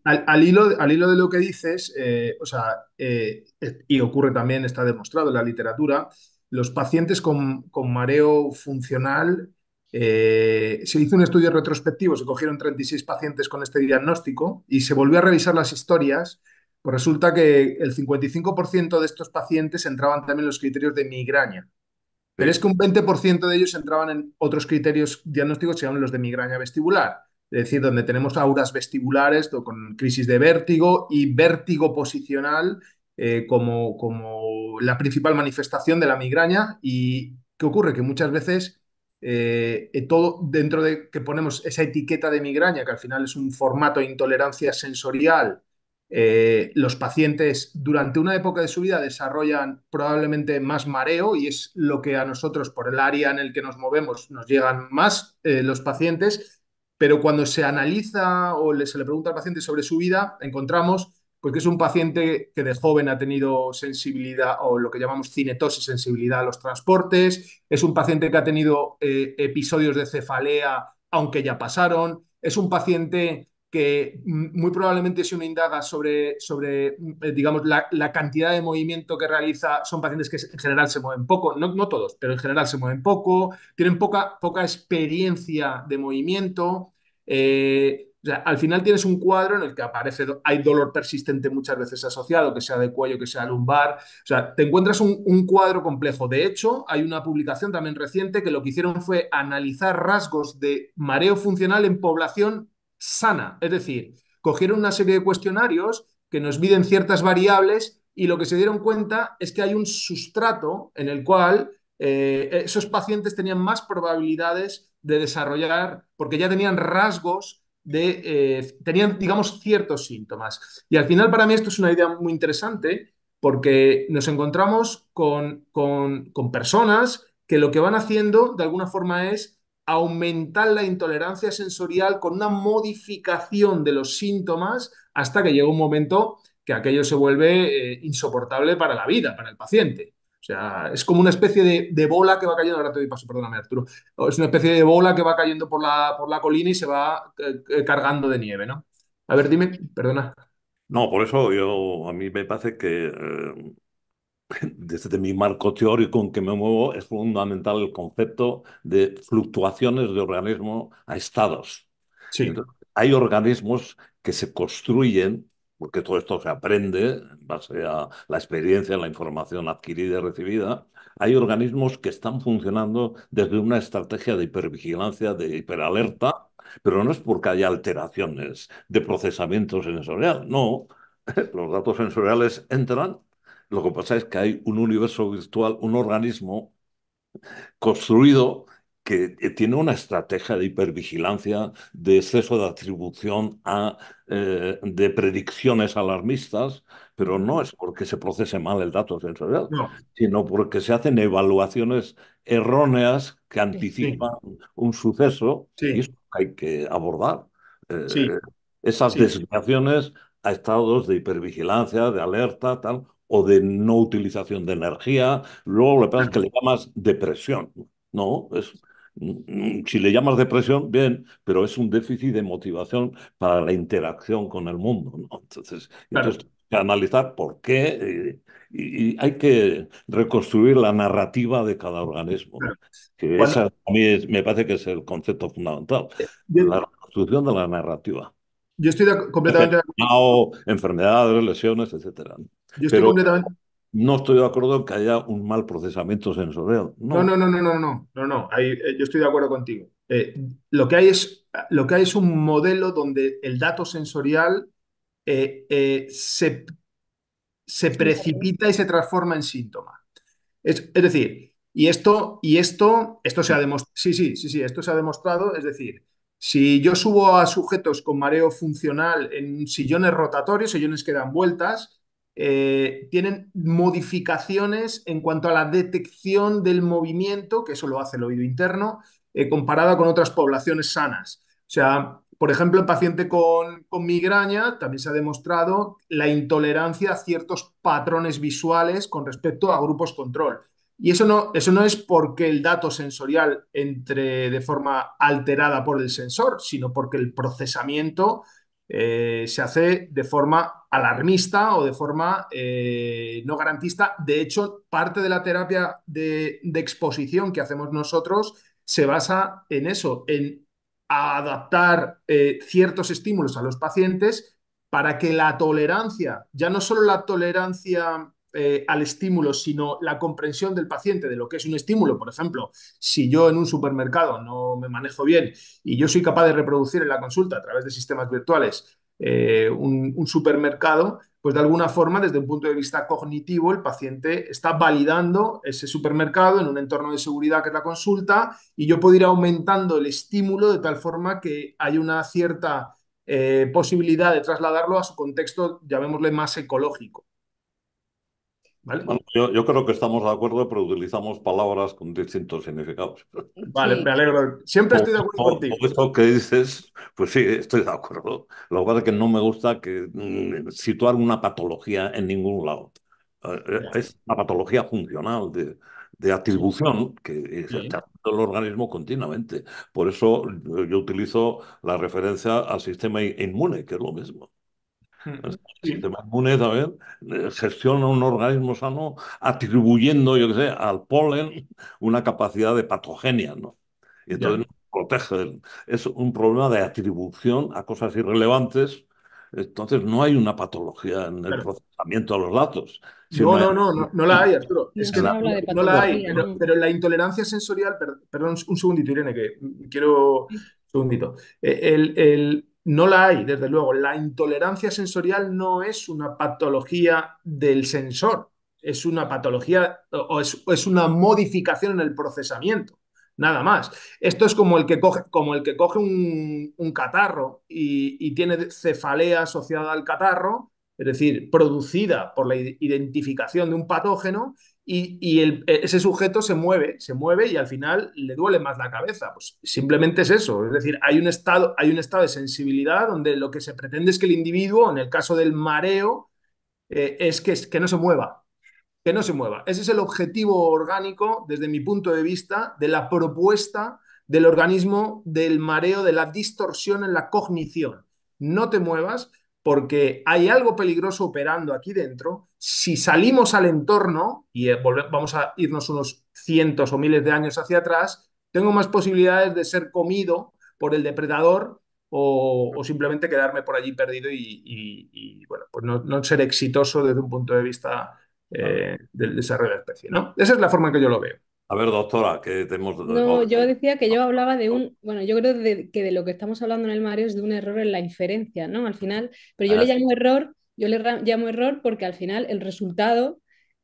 Speaker 1: Al, hilo, al, hilo, de lo que dices, eh, o sea, eh, y ocurre también, está demostrado en la literatura, los pacientes con, con mareo funcional, se hizo un estudio retrospectivo, se cogieron 36 pacientes con este diagnóstico y se volvió a revisar las historias pues resulta que el 55% de estos pacientes entraban también en los criterios de migraña. Pero es que un 20% de ellos entraban en otros criterios diagnósticos que se los de migraña vestibular. Es decir, donde tenemos auras vestibulares con crisis de vértigo y vértigo posicional eh, como, la principal manifestación de la migraña. ¿Y qué ocurre? Que muchas veces eh, eh, todo dentro de que ponemos esa etiqueta de migraña, que al final es un formato de intolerancia sensorial eh, los pacientes durante una época de su vida desarrollan probablemente más mareo y es lo que a nosotros, por el área en el que nos movemos, nos llegan más eh, los pacientes, pero cuando se analiza o le, se le pregunta al paciente sobre su vida, encontramos pues, que es un paciente que de joven ha tenido sensibilidad o lo que llamamos cinetosis, sensibilidad a los transportes, es un paciente que ha tenido eh, episodios de cefalea aunque ya pasaron, es un paciente que muy probablemente si uno indaga sobre, sobre eh, digamos, la, cantidad de movimiento que realiza, son pacientes que en general se mueven poco, no, todos, pero en general se mueven poco, tienen poca, poca experiencia de movimiento. Eh, al final tienes un cuadro en el que aparece, hay dolor persistente muchas veces asociado, que sea de cuello, que sea lumbar. O sea, te encuentras un, un, cuadro complejo. De hecho, hay una publicación también reciente que lo que hicieron fue analizar rasgos de mareo funcional en población sana. Es decir, cogieron una serie de cuestionarios que nos miden ciertas variables y lo que se dieron cuenta es que hay un sustrato en el cual eh, esos pacientes tenían más probabilidades de desarrollar, porque ya tenían rasgos de, eh, tenían, digamos, ciertos síntomas. Y al final para mí esto es una idea muy interesante porque nos encontramos con, con personas que lo que van haciendo de alguna forma es aumentar la intolerancia sensorial con una modificación de los síntomas hasta que llega un momento que aquello se vuelve eh, insoportable para la vida, para el paciente. O sea, es como una especie de, bola que va cayendo, ahora te doy paso, perdóname Arturo, es una especie de bola que va cayendo por la, por la colina y se va eh, eh, cargando de nieve, ¿no? A ver, dime, perdona.
Speaker 3: No, por eso yo, a mí me parece que desde mi marco teórico en que me muevo, es fundamental el concepto de fluctuaciones de organismo a estados. hay organismos que se construyen, porque todo esto se aprende en base a la experiencia, la información adquirida y recibida, hay organismos que están funcionando desde una estrategia de hipervigilancia, de hiperalerta, pero no es porque haya alteraciones de procesamiento sensorial, no. Los datos sensoriales entran lo que pasa es que hay un universo virtual, un organismo construido que eh, tiene una estrategia de hipervigilancia, de exceso de atribución eh, de predicciones alarmistas, pero no es porque se procese mal el dato sensorial, sino porque se hacen evaluaciones erróneas que anticipan un suceso y eso hay que abordar. Eh, esas designaciones a estados de hipervigilancia, de alerta, tal, o de no utilización de energía. Luego que pasa que le llamas depresión. No, es, si le llamas depresión, bien, pero es un déficit de motivación para la interacción con el mundo. Entonces, entonces hay que analizar por qué eh, y, hay que reconstruir la narrativa de cada organismo. a mí me parece que es el concepto fundamental, eh, la construcción de la narrativa.
Speaker 1: Yo estoy completamente de
Speaker 3: acuerdo. Enfermedades, lesiones, etcétera. No estoy de acuerdo en que haya un mal procesamiento sensorial. No, no,
Speaker 1: no, no, no, no, no, no. Eh, yo estoy de acuerdo contigo. Eh, lo, que hay es, lo que hay es un modelo donde el dato sensorial eh, se, precipita y se transforma en síntoma. Es, decir, y esto, y esto, esto se ha demostrado. Sí, sí, sí, sí, esto se ha demostrado. Es decir, si yo subo a sujetos con mareo funcional en sillones rotatorios, sillones que dan vueltas, eh, tienen modificaciones en cuanto a la detección del movimiento, que eso lo hace el oído interno, eh, comparada con otras poblaciones sanas. O sea, por ejemplo, en paciente con, migraña también se ha demostrado la intolerancia a ciertos patrones visuales con respecto a grupos control. Y eso no, eso no es porque el dato sensorial entre de forma alterada por el sensor, sino porque el procesamiento eh, se hace de forma alarmista o de forma eh, no garantista. De hecho, parte de la terapia de, exposición que hacemos nosotros se basa en eso, en adaptar eh, ciertos estímulos a los pacientes para que la tolerancia, ya no solo la tolerancia eh, al estímulo, sino la comprensión del paciente de lo que es un estímulo. Por ejemplo, si yo en un supermercado no me manejo bien y yo soy capaz de reproducir en la consulta a través de sistemas virtuales eh, un, supermercado, pues de alguna forma, desde un punto de vista cognitivo, el paciente está validando ese supermercado en un entorno de seguridad que es la consulta y yo puedo ir aumentando el estímulo de tal forma que hay una cierta eh, posibilidad de trasladarlo a su contexto, llamémosle más ecológico
Speaker 3: yo, creo que estamos de acuerdo, pero utilizamos palabras con distintos significados.
Speaker 2: Vale, me
Speaker 3: alegro. Siempre estoy de acuerdo contigo. que dices, pues sí, estoy de acuerdo. Lo que es que no me gusta que mm, situar una patología en ningún lado. Eh, eh, es una patología funcional de, atribución que se haciendo el organismo continuamente. Por eso yo utilizo la referencia al sistema inmune, que es lo mismo. El sistema inmune gestiona un organismo sano atribuyendo, yo qué sé, al polen una capacidad de patogenia, ¿no? Y entonces nos protege. Es un problema de atribución a cosas irrelevantes. Entonces no hay una patología en el procesamiento de los datos. no, no, no, no, la hay, Arturo. no,
Speaker 1: la hay, pero, la intolerancia sensorial, perdón, un segundito, Irene, que quiero... Un segundito. Eh, el, el no la hay, desde luego. La intolerancia sensorial no es una patología del sensor, es una patología o es, una modificación en el procesamiento, nada más. Esto es como el que coge, como el que coge un, catarro y, y, tiene cefalea asociada al catarro, es decir, producida por la identificación de un patógeno, y, e, ese sujeto se mueve, se mueve y al final le duele más la cabeza. Pues simplemente es eso. Es decir, hay un estado, hay un estado de sensibilidad donde lo que se pretende es que el individuo, en el caso del mareo, eh, es que, que no se mueva. Que no se mueva. Ese es el objetivo orgánico, desde mi punto de vista, de la propuesta del organismo del mareo, de la distorsión en la cognición. No te muevas porque hay algo peligroso operando aquí dentro si salimos al entorno y eh, vamos a irnos unos cientos o miles de años hacia atrás, tengo más posibilidades de ser comido por el depredador o, simplemente quedarme por allí perdido y, bueno, pues no, ser exitoso desde un punto de vista eh, del desarrollo de la especie, Esa es
Speaker 3: la forma en que yo lo veo. A ver, doctora, que tenemos... No, yo
Speaker 2: decía que yo hablaba de un... Bueno, yo creo que de lo que estamos hablando en el Mario es de un error en la inferencia, ¿no? Al final, pero yo le ah, llamo error yo le llamo error porque al final el resultado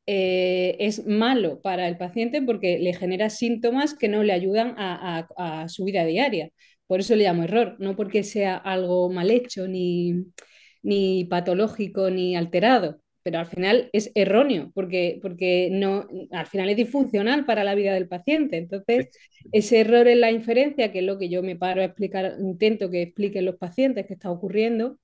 Speaker 2: eh, es malo para el paciente porque le genera síntomas que no le ayudan a, su vida diaria. Por eso le llamo error, no porque sea algo mal hecho, ni, patológico, ni alterado, pero al final es erróneo porque, porque no, al final es disfuncional para la vida del paciente. Entonces, ese error en la inferencia, que es lo que yo me paro a explicar, intento que expliquen los pacientes que está ocurriendo,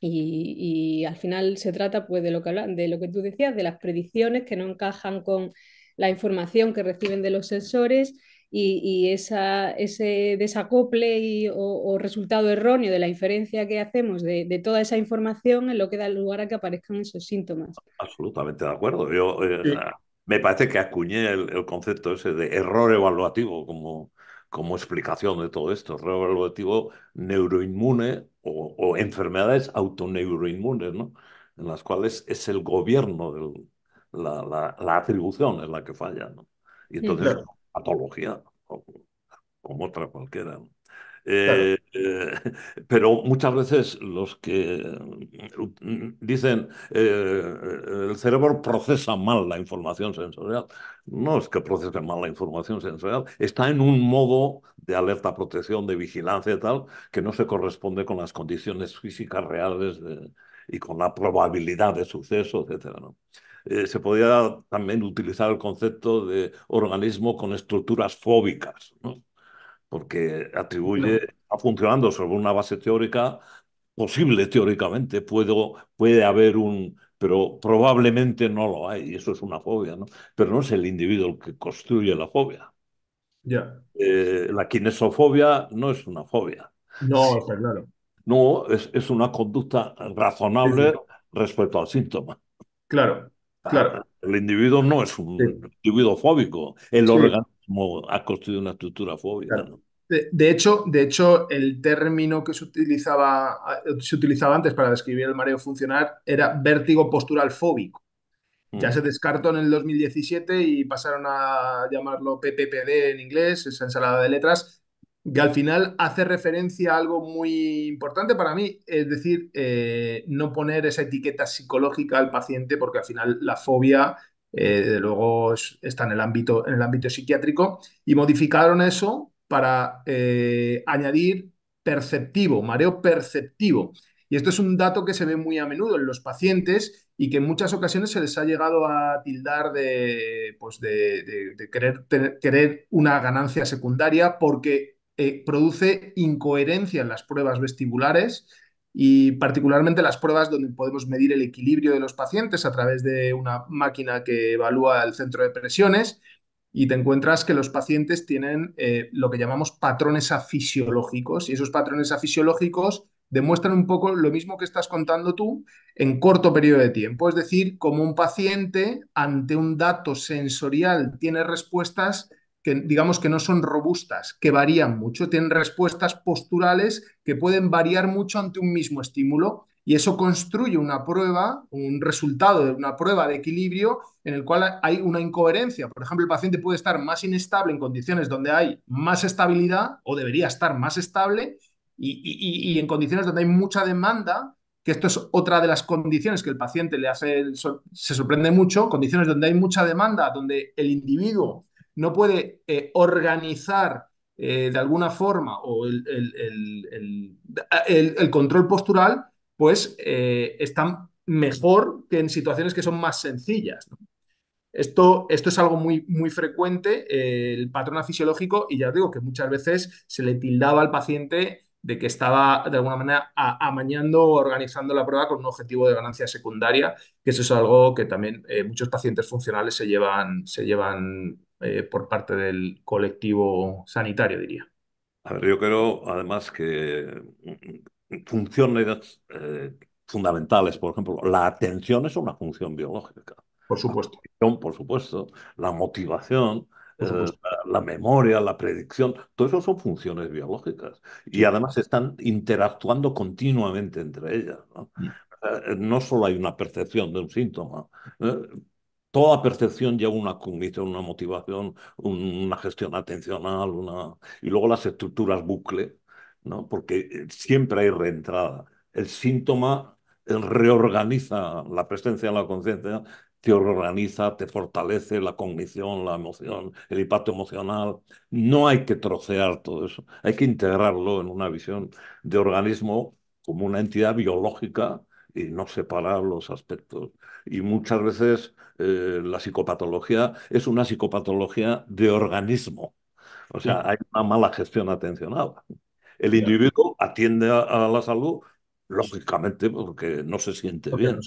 Speaker 2: y, al final se trata pues, de, lo que, de lo que tú decías, de las predicciones que no encajan con la información que reciben de los sensores y, esa, ese desacople y, o, resultado erróneo de la inferencia que hacemos de, toda esa información es lo que da lugar a que aparezcan esos síntomas.
Speaker 3: Absolutamente de acuerdo. Yo, eh, Me parece que acuñé el, el, concepto ese de error evaluativo como, como explicación de todo esto, revaluativo neuroinmune o, enfermedades autoneuroinmunes, ¿no? en las cuales es el gobierno, del, la, atribución en la que falla. ¿no? Y entonces, patología, como, otra cualquiera. Eh, eh, pero muchas veces los que mm, dicen eh, el cerebro procesa mal la información sensorial, no es que procese mal la información sensorial, está en un modo de alerta, protección, de vigilancia y tal, que no se corresponde con las condiciones físicas reales y con la probabilidad de suceso, etcétera, ¿no? se podría también utilizar el concepto de organismo con estructuras fóbicas. ¿no? porque atribuye, está funcionando sobre una base teórica posible teóricamente, puedo, puede haber un, pero probablemente no lo hay, y eso es una fobia, ¿no? Pero no es el individuo el que construye la fobia. Ya. Eh, la kinesofobia no es una fobia.
Speaker 1: No, claro.
Speaker 3: No, es, una conducta razonable respecto al síntoma. Claro, claro. Ah, el individuo no es un individuo fóbico, el organismo como ha construido una estructura fóbica.
Speaker 1: De, hecho, de hecho, el término que se utilizaba, se utilizaba antes para describir el mareo funcional era vértigo postural fóbico. Ya mm. se descartó en el 2017 y pasaron a llamarlo PPPD en inglés, esa ensalada de letras, que al final hace referencia a algo muy importante para mí, es decir, eh, no poner esa etiqueta psicológica al paciente, porque al final la fobia eh, luego está en el, ámbito, en el ámbito psiquiátrico, y modificaron eso para eh, añadir perceptivo, mareo perceptivo. Y esto es un dato que se ve muy a menudo en los pacientes y que en muchas ocasiones se les ha llegado a tildar de, pues querer, una ganancia secundaria porque eh, produce incoherencia en las pruebas vestibulares y particularmente las pruebas donde podemos medir el equilibrio de los pacientes a través de una máquina que evalúa el centro de presiones y te encuentras que los pacientes tienen eh, lo que llamamos patrones afisiológicos y esos patrones afisiológicos demuestran un poco lo mismo que estás contando tú en corto periodo de tiempo, es decir, como un paciente ante un dato sensorial tiene respuestas digamos que no son robustas, que varían mucho, tienen respuestas posturales que pueden variar mucho ante un mismo estímulo y eso construye una prueba, un resultado de una prueba de equilibrio en el cual hay una incoherencia. Por ejemplo, el paciente puede estar más inestable en condiciones donde hay más estabilidad o debería estar más estable y, y en condiciones donde hay mucha demanda, que esto es otra de las condiciones que el paciente le hace, se sorprende mucho, condiciones donde hay mucha demanda, donde el individuo no puede eh, organizar eh, de alguna forma o el, control postural, pues eh, están mejor que en situaciones que son más sencillas. Esto, esto, es algo muy, muy frecuente, el patrón fisiológico, y ya os digo que muchas veces se le tildaba al paciente de que estaba de alguna manera amañando o organizando la prueba con un objetivo de ganancia secundaria, que eso es algo que también muchos pacientes funcionales se llevan, se
Speaker 3: llevan eh, por parte del colectivo sanitario, diría. A ver, yo creo además que funciones eh, fundamentales, por ejemplo, la atención es una función biológica. Por supuesto. La por supuesto, la motivación, eh, la, memoria, la predicción, todo eso son funciones biológicas y además están interactuando continuamente entre ellas. ¿no? Mm. no solo hay una percepción de un síntoma, toda percepción lleva una cognición, una motivación, una gestión atencional, una... y luego las estructuras bucle, ¿no? porque eh, siempre hay reentrada. El síntoma reorganiza la presencia de la conciencia, te organiza, te fortalece la cognición, la emoción, el impacto emocional. No hay que trocear todo eso, hay que integrarlo en una visión de organismo como una entidad biológica y no separar los aspectos. Y muchas veces eh, la psicopatología es una psicopatología de organismo. O sea, hay una mala gestión atencional. El individuo atiende a la salud lógicamente porque no se siente bien.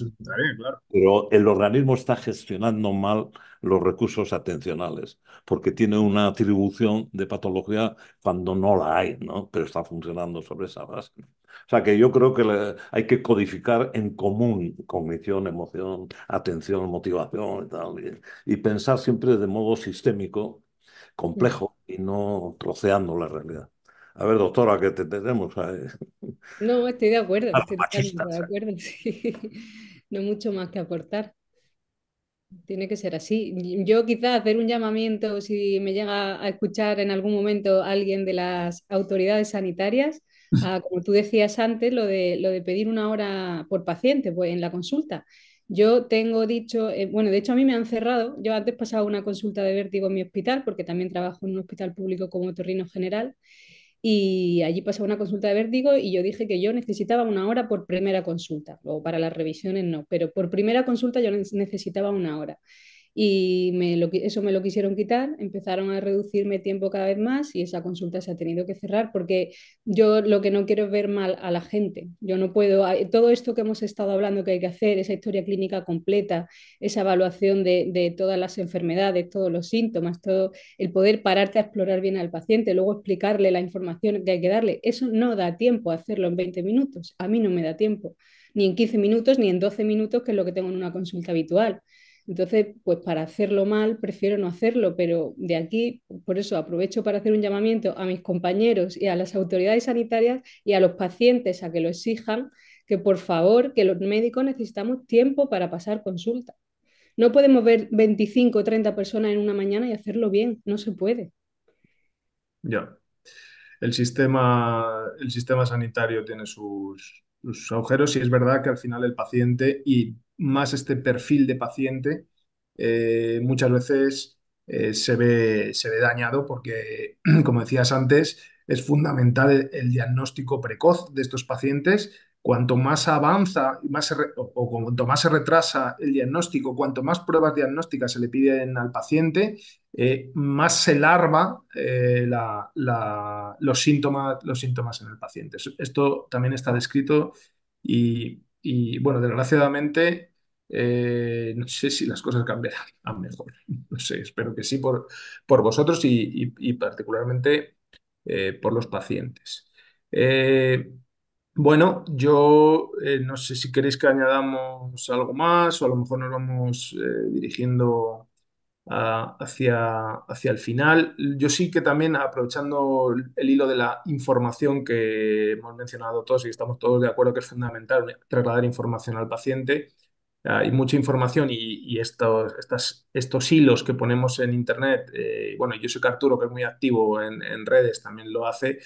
Speaker 3: Pero el organismo está gestionando mal los recursos atencionales, porque tiene una atribución de patología cuando no la hay, ¿no? Pero está funcionando sobre esa base. O sea que yo creo que hay que codificar en común cognición, emoción, atención, motivación y tal, y pensar siempre de modo sistémico, complejo mm. y no troceando la realidad. A ver, doctora, que te tenemos.
Speaker 2: No, estoy de acuerdo, estoy No mucho más que aportar. Tiene que ser así. Yo quizás hacer un llamamiento, si me llega a escuchar en algún momento alguien de las autoridades sanitarias, como tú decías antes, lo de, lo de pedir una hora por paciente pues, en la consulta. Yo tengo dicho, eh, bueno, de hecho a mí me han cerrado, yo antes pasaba una consulta de vértigo en mi hospital, porque también trabajo en un hospital público como Torrino General, y allí pasó una consulta de vértigo y yo dije que yo necesitaba una hora por primera consulta, o para las revisiones no, pero por primera consulta yo necesitaba una hora y eso me lo quisieron quitar, empezaron a reducirme tiempo cada vez más y esa consulta se ha tenido que cerrar porque yo lo que no quiero es ver mal a la gente, yo no puedo, todo esto que hemos estado hablando que hay que hacer, esa historia clínica completa, esa evaluación de, todas las enfermedades, todos los síntomas, todo el poder pararte a explorar bien al paciente, luego explicarle la información que hay que darle, eso no da tiempo a hacerlo en 20 minutos, a mí no me da tiempo ni en 15 minutos ni en 12 minutos, que es lo que tengo en una consulta habitual. Entonces, pues para hacerlo mal, prefiero no hacerlo, pero de aquí, por eso aprovecho para hacer un llamamiento a mis compañeros y a las autoridades sanitarias y a los pacientes a que lo exijan, que por favor, que los médicos necesitamos tiempo para pasar consulta. No podemos ver 25 o 30 personas en una mañana y hacerlo bien, no se puede.
Speaker 1: Ya. El sistema, el sistema sanitario tiene sus, sus agujeros y es verdad que al final el paciente y más este perfil de paciente eh, muchas veces eh, se, ve, se ve dañado porque, como decías antes, es fundamental el, diagnóstico precoz de estos pacientes. Cuanto más avanza más o, cuanto más se retrasa el diagnóstico, cuanto más pruebas diagnósticas se le piden al paciente, eh, más se larva los, síntomas, los síntomas en el paciente. Esto también está descrito y bueno, desgraciadamente eh, no sé si las cosas cambiarán a mejor. No sé, espero que sí por, vosotros y, particularmente eh, por los pacientes. Eh, bueno, yo no sé si queréis que añadamos algo más o a lo mejor nos vamos dirigiendo hacia, hacia el final. Yo sí que también aprovechando el hilo de la información que hemos mencionado todos y estamos todos de acuerdo que es fundamental trasladar información al paciente hay mucha información y, estos, hilos que ponemos en Internet, eh, bueno, yo soy que Arturo, que es muy activo en, redes, también lo hace,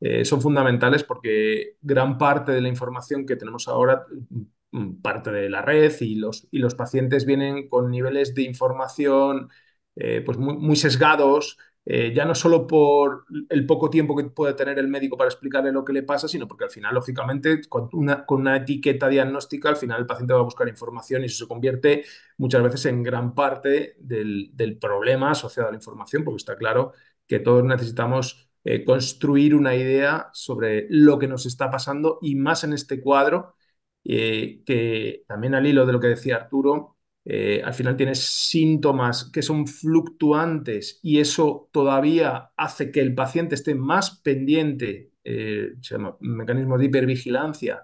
Speaker 1: eh, son fundamentales porque gran parte de la información que tenemos ahora, mm, mm, parte de la red y los, y los pacientes vienen con niveles de información eh, pues muy sesgados, eh, ya no solo por el poco tiempo que puede tener el médico para explicarle lo que le pasa, sino porque al final, lógicamente, con una, etiqueta diagnóstica, al final el paciente va a buscar información y eso se convierte muchas veces en gran parte del, problema asociado a la información, porque está claro que todos necesitamos eh, construir una idea sobre lo que nos está pasando y más en este cuadro, eh, que también al hilo de lo que decía Arturo, eh, al final tienes síntomas que son fluctuantes y eso todavía hace que el paciente esté más pendiente, eh, mecanismos de hipervigilancia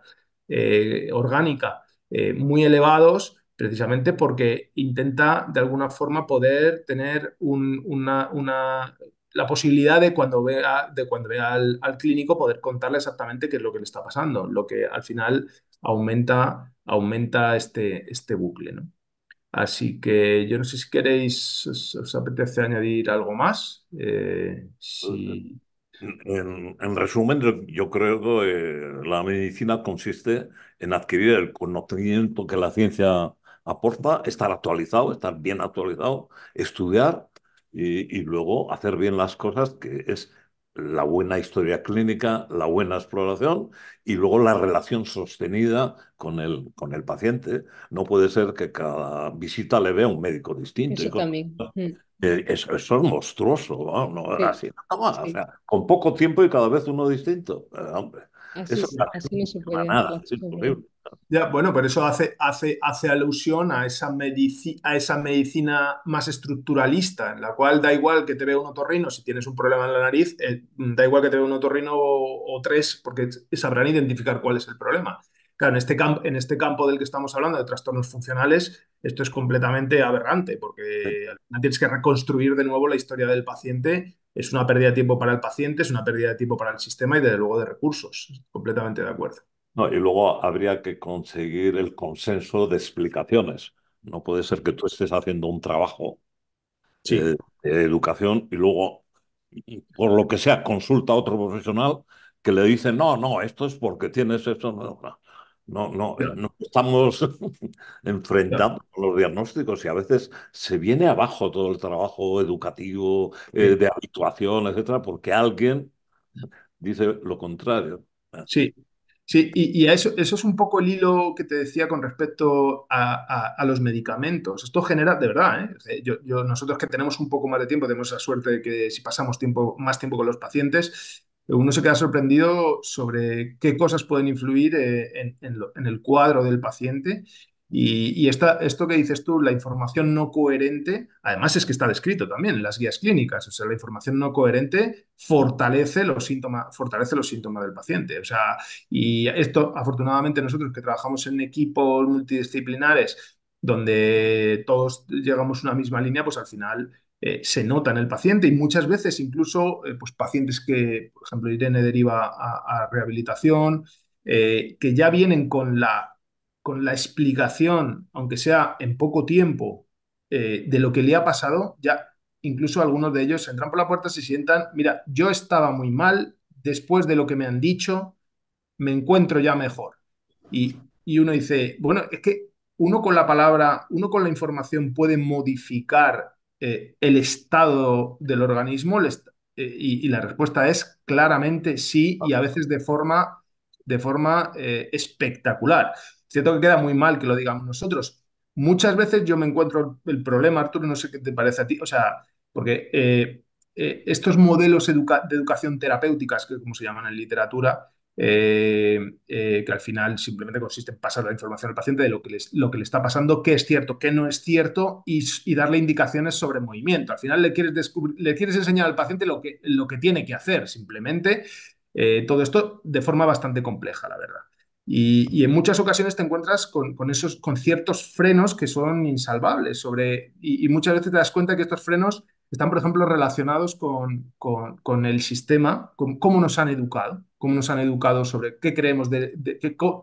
Speaker 1: eh, orgánica muy elevados, precisamente porque intenta de alguna forma poder tener una, la posibilidad de cuando vea, de cuando al, clínico poder contarle exactamente qué es lo que le está pasando, lo que al final aumenta, aumenta este, este bucle. ¿no? Así que yo no sé si queréis, os, apetece añadir algo más.
Speaker 3: Eh, en, resumen, yo creo que eh, la medicina consiste en adquirir el conocimiento que la ciencia aporta, estar actualizado, estar bien actualizado, estudiar y, y luego hacer bien las cosas, que es la buena historia clínica, la buena exploración y luego la relación sostenida con el, con el paciente. No puede ser que cada visita le vea un médico distinto. Eso,
Speaker 2: mm.
Speaker 3: eh, eso, es monstruoso, con poco tiempo y cada vez uno distinto. Hombre, Así, Ya, bueno, pero eso hace,
Speaker 1: hace, hace alusión a esa, a esa medicina más estructuralista, en la cual da igual que te vea un otorrino si tienes un problema en la nariz, eh, da igual que te vea un otorrino o, tres, porque sabrán identificar cuál es el problema. Claro, en este, en este campo del que estamos hablando, de trastornos funcionales, esto es completamente aberrante, porque al tienes que reconstruir de nuevo la historia del paciente es una pérdida de tiempo para el paciente, es una pérdida de tiempo para el sistema y desde luego de recursos. Completamente de acuerdo.
Speaker 3: No, y luego habría que conseguir el consenso de explicaciones. No puede ser que tú estés haciendo un trabajo eh, de, educación y luego, por lo que sea, consulta a otro profesional que le dice, no, no, esto es porque tienes esto... No, no, eh, no estamos enfrentando los diagnósticos y a veces se viene abajo todo el trabajo educativo, eh, de habituación, etcétera, porque alguien dice lo contrario. Ah. Sí, sí,
Speaker 1: y, eso, eso es un poco el hilo que te
Speaker 3: decía con respecto
Speaker 1: a, los medicamentos. Esto genera, de verdad, ¿eh? yo, nosotros que tenemos un poco más de tiempo, tenemos la suerte de que si pasamos tiempo, más tiempo con los pacientes, uno se queda sorprendido sobre qué cosas pueden influir eh, en, el cuadro del paciente. Y, esto que dices tú, la información no coherente, además es que está descrito también en las guías clínicas, o sea, la información no coherente fortalece los síntomas, fortalece los síntomas del paciente. O sea, y esto, afortunadamente, nosotros que trabajamos en equipos multidisciplinares, donde todos llegamos a una misma línea, pues al final eh, se nota en el paciente y muchas veces incluso eh, pues pacientes que, por ejemplo, Irene deriva a, rehabilitación, eh, que ya vienen con la, con la explicación, aunque sea en poco tiempo, de lo que le ha pasado, ya incluso algunos de ellos entran por la puerta, se sientan, mira, yo estaba muy mal, después de lo que me han dicho, me encuentro ya mejor. Y, y uno dice, bueno, es que uno con la palabra, uno con la información puede modificar eh, el estado del organismo? Eh, y, la respuesta es claramente sí y a veces de forma, de forma eh, espectacular. Cierto que queda muy mal que lo digamos nosotros. Muchas veces yo me encuentro el problema, Arturo, no sé qué te parece a ti, o sea, porque estos modelos de educación terapéuticas, que como se llaman en literatura, eh, eh, que al final simplemente consiste en pasar la información al paciente de lo que, les, lo que le está pasando, qué es cierto, qué no es cierto y, darle indicaciones sobre movimiento. Al final le quieres, le quieres enseñar al paciente lo que, lo que tiene que hacer, simplemente eh, todo esto de forma bastante compleja, la verdad. Y, en muchas ocasiones te encuentras con, esos, con ciertos frenos que son insalvables sobre, y, y muchas veces te das cuenta que estos frenos están, por ejemplo, relacionados con, el sistema, con cómo nos han educado, cómo nos han educado sobre qué creemos, de,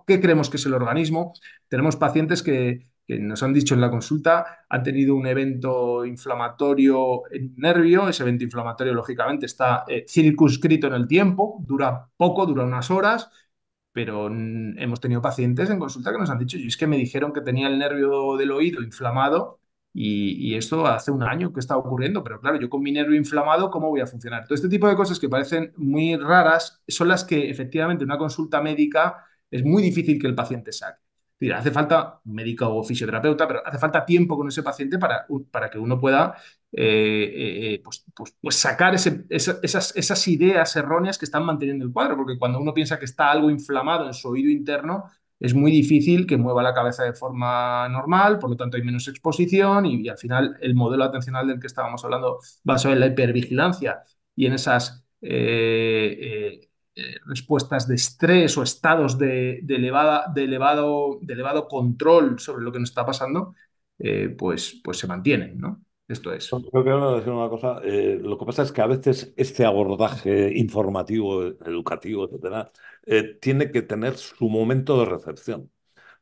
Speaker 1: qué, creemos que es el organismo. Tenemos pacientes que, nos han dicho en la consulta, han tenido un evento inflamatorio en nervio, ese evento inflamatorio lógicamente está eh, circunscrito en el tiempo, dura poco, dura unas horas, pero hemos tenido pacientes en consulta que nos han dicho, y es que me dijeron que tenía el nervio del oído inflamado y, esto hace un año que está ocurriendo, pero claro, yo con mi nervio inflamado, ¿cómo voy a funcionar? Todo este tipo de cosas que parecen muy raras son las que efectivamente una consulta médica es muy difícil que el paciente saque. hace falta médico o fisioterapeuta, pero hace falta tiempo con ese paciente para, para que uno pueda eh, eh, eh, pues, pues, pues, sacar esas, esas ideas erróneas que están manteniendo el cuadro, porque cuando uno piensa que está algo inflamado en su oído interno, es muy difícil que mueva la cabeza de forma normal, por lo tanto hay menos exposición y, al final el modelo atencional del que estábamos hablando basado en la hipervigilancia y en esas eh, eh, eh, respuestas de estrés o estados de, elevada, de, elevado, de elevado control sobre lo que nos está pasando, pues, pues se mantienen, ¿no? Esto es. Yo
Speaker 3: quiero decir una cosa. Eh, lo que pasa es que a veces este abordaje informativo, educativo, etcétera, eh, tiene que tener su momento de recepción.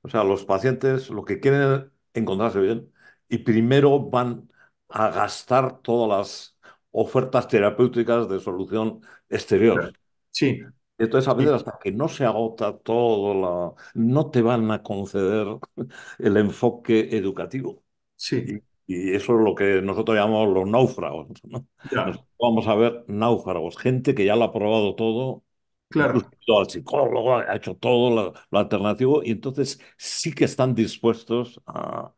Speaker 3: O sea, los pacientes lo que quieren encontrarse bien y primero van a gastar todas las ofertas terapéuticas de solución exterior. Sí. Entonces, a veces hasta que no se agota todo, la... no te van a conceder el enfoque educativo. Sí. Y eso es lo que nosotros llamamos los náufragos. Vamos a ver náufragos, gente que ya lo ha probado todo, claro. al psicólogo, ha hecho todo lo, alternativo, y entonces sí que están dispuestos a...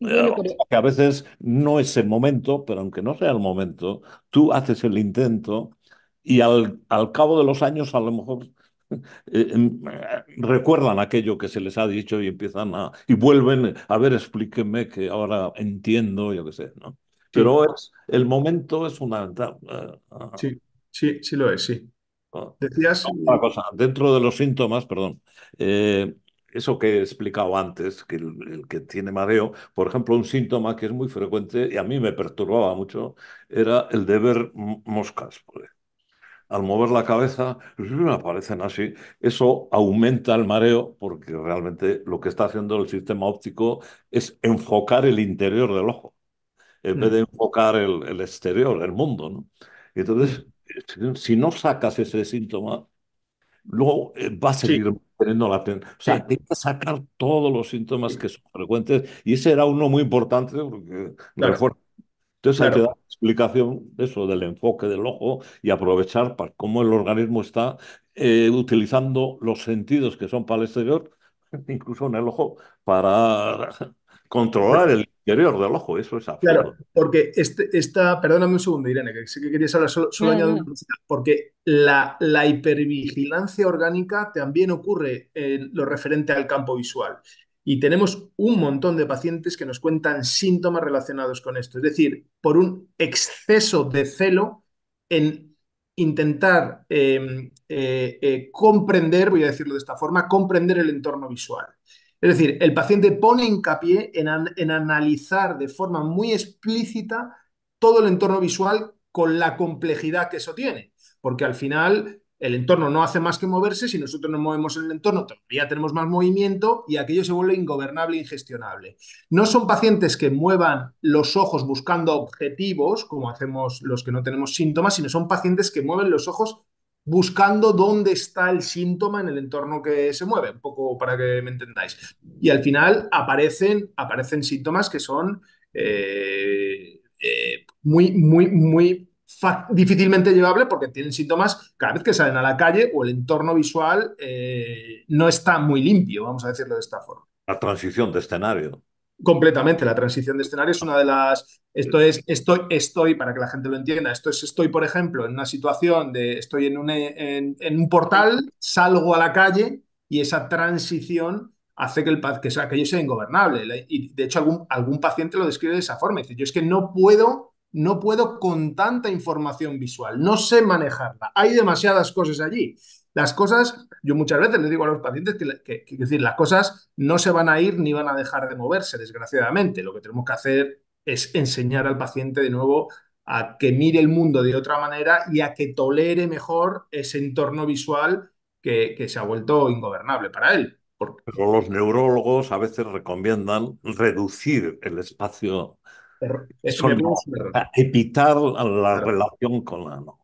Speaker 3: Eh, que a veces no es el momento, pero aunque no sea el momento, tú haces el intento y al, al cabo de los años a lo mejor eh, em, eh, recuerdan aquello que se les ha dicho y empiezan a, y vuelven, a ver, explíqueme que ahora entiendo, yo qué sé, ¿no? Pero es, el momento es una eh, ah. Sí, sí, sí lo es, sí. Ah. Decías... dentro de los síntomas, perdón, eso que he explicado antes, que el, que tiene mareo, por ejemplo, un síntoma que es muy frecuente y a mí me perturbaba mucho, era el de ver moscas. Por al mover la cabeza aparecen así. Eso aumenta el mareo porque realmente lo que está haciendo el sistema óptico es enfocar el interior del ojo en vez mm. de enfocar el, exterior, el mundo. ¿no? Entonces, eh, si no sacas ese síntoma, luego eh, va a seguir teniendo la atención. O sea, tienes que sacar todos los síntomas que son frecuentes y ese era uno muy importante porque refuerza entonces hay que dar explicación de eso, del enfoque del ojo y aprovechar para cómo el organismo está eh, utilizando los sentidos que son para el exterior, incluso en el ojo, para controlar el interior del ojo. Eso es absurdo. Claro,
Speaker 1: porque este, esta, perdóname un segundo, Irene, que sé que querías hablar, solo, añado porque la, la, hipervigilancia orgánica también ocurre en lo referente al campo visual. Y tenemos un montón de pacientes que nos cuentan síntomas relacionados con esto, es decir, por un exceso de celo en intentar em, eh, eh, comprender, voy a decirlo de esta forma, comprender el entorno visual. Es decir, el paciente pone hincapié en, en analizar de forma muy explícita todo el entorno visual con la complejidad que eso tiene, porque al final el entorno no hace más que moverse, si nosotros nos movemos el entorno todavía tenemos más movimiento y aquello se vuelve ingobernable e ingestionable. No son pacientes que muevan los ojos buscando objetivos, como hacemos los que no tenemos síntomas, sino son pacientes que mueven los ojos buscando dónde está el síntoma en el entorno que se mueve, un poco para que me entendáis. Y al final aparecen, aparecen síntomas que son eh, eh, muy, muy, muy difícilmente llevable porque tienen síntomas cada vez que salen a la calle o el entorno visual eh, no está muy limpio, vamos a decirlo de esta forma.
Speaker 3: La transición de escenario.
Speaker 1: Completamente, la transición de escenario es una de las... Esto es, estoy, estoy, para que la gente lo entienda, esto es, estoy, por ejemplo, en una situación de, estoy en un, en, un portal, salgo a la calle y esa transición hace que, el, que, aquello sea ingobernable. Y de hecho, algún, algún paciente lo describe de esa forma. Dice, yo es que no puedo no puedo con tanta información visual, no sé manejarla, hay demasiadas cosas allí. Las cosas, yo muchas veces le digo a los pacientes que, decir, las cosas no se van a ir ni van a dejar de moverse, desgraciadamente. Lo que tenemos que hacer es enseñar al paciente de nuevo a que mire el mundo de otra manera y a que tolere mejor ese entorno visual
Speaker 3: que, se ha vuelto ingobernable para él. Pero los neurólogos a veces recomiendan reducir el espacio eso evitar la relación con la no.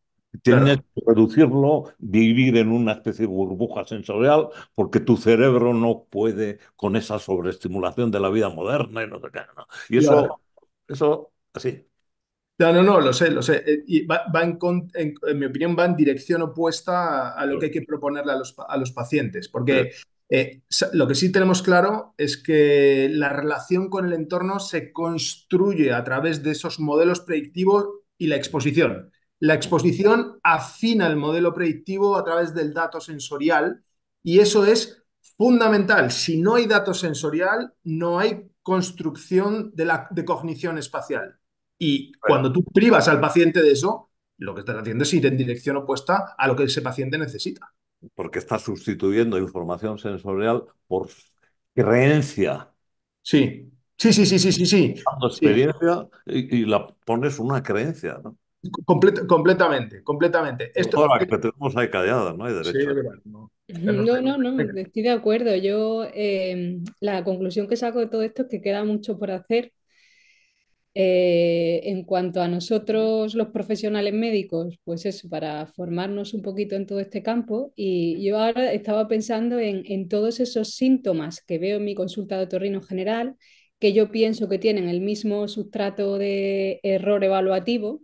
Speaker 3: Tienes que reducirlo, vivir en una especie de burbuja sensorial, porque tu cerebro no puede con esa sobreestimulación de la vida moderna y no sé qué. No. Y eso, eso, así. No, no, no, lo sé, lo sé.
Speaker 1: Eh, y va, en, mi opinión, va en dirección opuesta a, lo que hay que proponerle a los, pacientes, porque eh, eh, lo que sí tenemos claro es que la relación con el entorno se construye a través de esos modelos predictivos y la exposición. La exposición afina el modelo predictivo a través del dato sensorial y eso es fundamental. Si no hay dato sensorial, no hay construcción de, cognición espacial. Y cuando tú privas al paciente de eso, lo que estás haciendo es ir en dirección opuesta a lo que ese paciente necesita
Speaker 3: porque estás sustituyendo información sensorial por creencia. Sí, sí, sí, sí, sí, sí. sí. experiencia Y, la pones una creencia, ¿no? completamente, completamente. Esto no hay no.
Speaker 2: no. no, no, estoy de acuerdo. Yo em, la conclusión que saco de todo esto es que queda mucho por hacer eh, en cuanto a nosotros, los profesionales médicos, pues eso, para formarnos un poquito en todo este campo. Y yo ahora estaba pensando en, todos esos síntomas que veo en mi consulta de torrino general, que yo pienso que tienen el mismo sustrato de error evaluativo,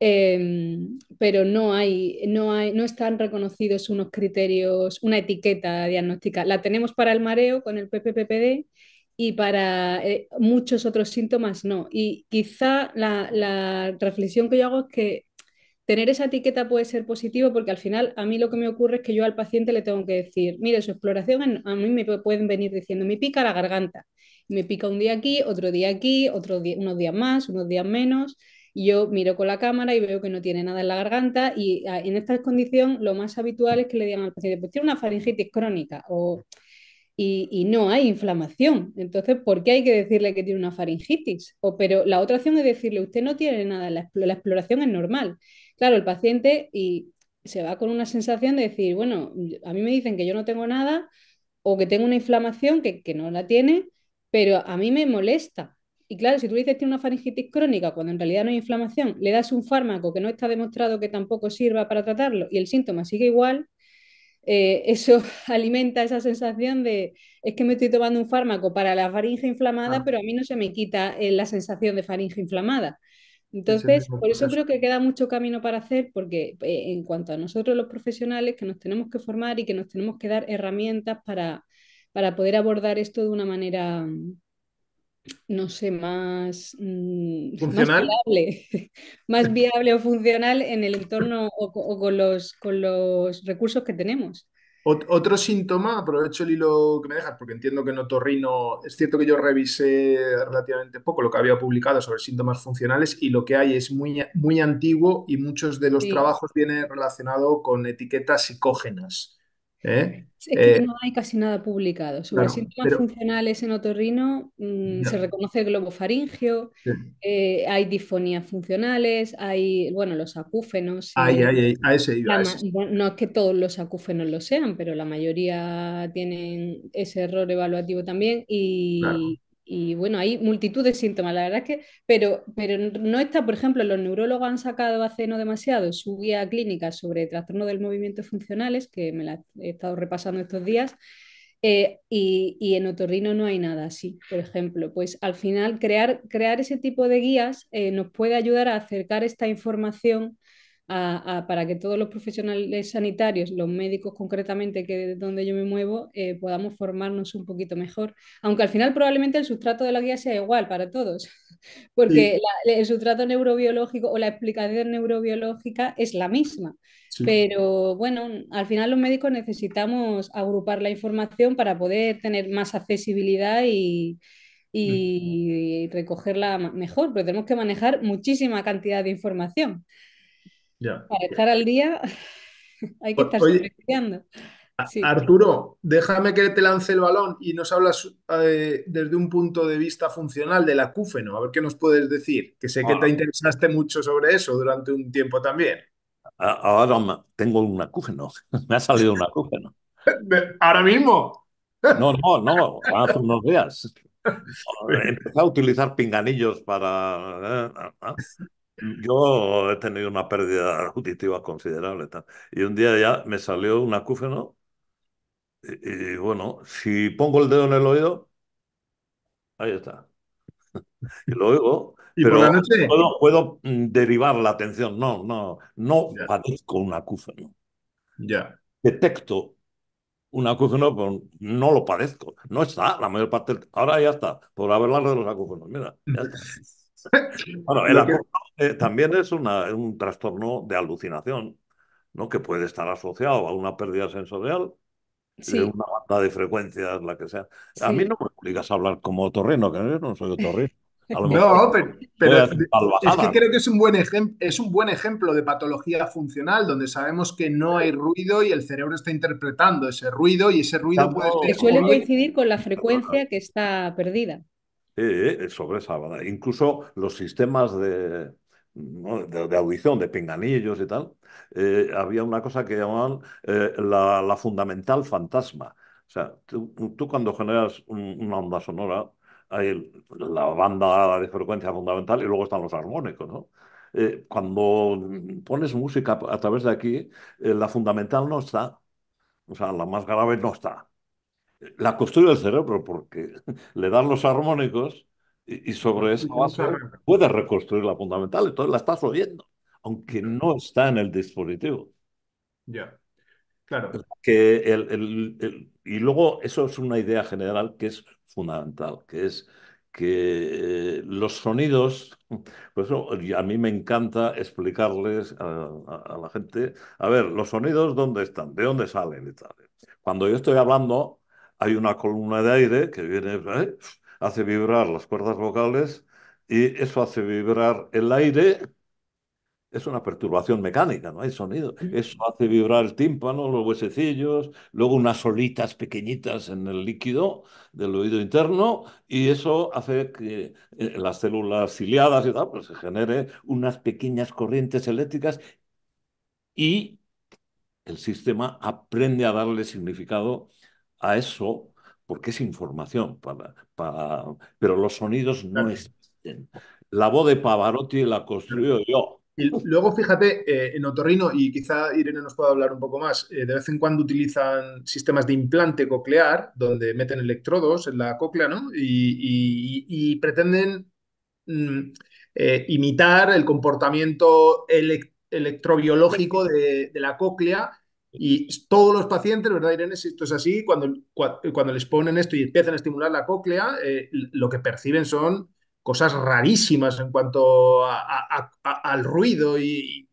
Speaker 2: em, pero no hay, no no están reconocidos unos criterios, una etiqueta diagnóstica. La tenemos para el mareo con el PPPPD, y para eh, muchos otros síntomas no. Y quizá la, reflexión que yo hago es que tener esa etiqueta puede ser positivo porque al final a mí lo que me ocurre es que yo al paciente le tengo que decir, mire, su exploración a mí me pueden venir diciendo, me pica la garganta, me pica un día aquí, otro día aquí, unos días más, unos días menos. Y yo miro con la cámara y veo que no tiene nada en la garganta y ah, en esta condición lo más habitual es que le digan al paciente, pues tiene una faringitis crónica o y, no hay inflamación. Entonces, ¿por qué hay que decirle que tiene una faringitis? O, pero la otra opción es decirle, usted no tiene nada, la, exploración es normal. Claro, el paciente y se va con una sensación de decir, bueno, a mí me dicen que yo no tengo nada o que tengo una inflamación que, que no la tiene, pero a mí me molesta. Y claro, si tú dices tiene una faringitis crónica cuando en realidad no hay inflamación, le das un fármaco que no está demostrado que tampoco sirva para tratarlo y el síntoma sigue igual, eh, eso alimenta esa sensación de es que me estoy tomando un fármaco para la faringe inflamada, ah. pero a mí no se me quita eh, la sensación de faringe inflamada. Entonces, por eso creo que queda mucho camino para hacer, porque eh, en cuanto a nosotros los profesionales, que nos tenemos que formar y que nos tenemos que dar herramientas para, para poder abordar esto de una manera mm, no sé, más, mm, más viable, o funcional en el entorno o, con, los, recursos que tenemos.
Speaker 1: Otro síntoma, aprovecho el hilo que me dejas, porque entiendo que en otorrino es cierto que yo revisé relativamente poco lo que había publicado sobre síntomas funcionales y lo que hay es muy, muy antiguo y muchos de los trabajos vienen relacionados con etiquetas psicógenas. ¿eh?
Speaker 2: Es que eh, no hay casi nada publicado. Sobre síntomas funcionales en otorrino mm, se reconoce el globo eh, hay difonías funcionales, hay, bueno, los acúfenos. No es que todos los acúfenos lo sean, pero la mayoría tienen ese error evaluativo también y, y bueno, hay multitud de síntomas, la verdad es que, pero, no está, por ejemplo, los neurólogos han sacado hace no demasiado su guía clínica sobre trastorno del movimiento funcionales, que me la he estado repasando estos días, eh, y, en otorrino no hay nada así, por ejemplo. Pues al final crear, crear ese tipo de guías eh, nos puede ayudar a acercar esta información para que todos los profesionales sanitarios, los médicos concretamente, que es donde yo me muevo, eh, podamos formarnos un poquito mejor. Aunque al final probablemente el sustrato de la guía sea igual para todos, porque el sustrato neurobiológico o la explicación neurobiológica es la misma. Pero bueno, al final los médicos necesitamos agrupar la información para poder tener más accesibilidad y, mm. y recogerla mejor, pero tenemos que manejar muchísima cantidad de información.
Speaker 1: Para estar
Speaker 2: al día hay que estar Arturo,
Speaker 1: déjame que te lance el balón y nos hablas eh, desde un punto de vista funcional del acúfeno, a ver qué nos puedes decir, que sé que te ah. interesaste mucho sobre eso durante un tiempo también.
Speaker 3: Ahora tengo un acúfeno, me ha salido un acúfeno. ¿Ahora mismo? No, no, no, hace unos días.
Speaker 2: Empezó
Speaker 3: a utilizar pinganillos para... Eh, ah, ah yo he tenido una pérdida auditiva considerable. Y un día ya me salió un acúfeno. Y, bueno, si pongo el dedo en el oído, ahí está. y lo oigo. pero Puedo, mm, derivar la atención. No, no, no padezco un acúfeno. Ya. Detecto un acúfeno, pero no lo padezco. No está la mayor parte. Ahora ya está, por hablar de los acúfenos. Mira, ya está. bueno, eh, también es un trastorno de alucinación, ¿no? Que puede estar asociado a una pérdida sensorial, de una banda de frecuencias, la que sea. A mí no me obligas a hablar como torreño que no soy otorrino No, pero, es que creo
Speaker 1: que es un, buen es un buen ejemplo de patología funcional donde sabemos que no hay ruido y el cerebro está interpretando ese ruido y
Speaker 3: ese ruido puede
Speaker 2: ser... Que suele coincidir con la frecuencia que está perdida.
Speaker 3: Eh, sobre esa banda. Incluso los sistemas de, audición, de pinganillos y tal, eh, había una cosa que llamaban eh, la, fundamental fantasma. O sea, tú, cuando generas una onda sonora, hay la banda de frecuencia fundamental y luego están los armónicos, ¿no? cuando pones música a través de aquí, la fundamental no está, o sea, la más grave no está la construye el cerebro, porque le dan los armónicos y, sobre eso base puedes reconstruir la fundamental, entonces la estás oyendo, aunque no está en el dispositivo.
Speaker 1: Ya, claro.
Speaker 3: Que y luego eso es una idea general que es fundamental, que es que eh, los sonidos, pues a mí me encanta explicarles a, la gente, a ver, los sonidos dónde están, de dónde salen y tal. Cuando yo estoy hablando, hay una columna de aire que viene, ¿eh? hace vibrar las cuerdas vocales y eso hace vibrar el aire. Es una perturbación mecánica, no hay sonido. Eso hace vibrar el tímpano, los huesecillos, luego unas olitas pequeñitas en el líquido del oído interno y eso hace que eh, las células ciliadas y tal, pues se genere unas pequeñas corrientes eléctricas y el sistema aprende a darle significado a eso porque es información, para, pero los sonidos no existen. La voz de Pavarotti la construyo yo. Y
Speaker 1: luego, fíjate, eh, en otorrino, y quizá Irene nos pueda hablar un poco más, eh, de vez en cuando utilizan sistemas de implante coclear, donde meten electrodos en la cóclea, ¿no? Y, pretenden mm, eh, imitar el comportamiento electrobiológico de, de la cóclea y todos los pacientes, ¿verdad, Irene? Si esto es así, cuando, cuando les ponen esto y empiezan a estimular la cóclea, eh, lo que perciben son cosas rarísimas en cuanto al ruido y,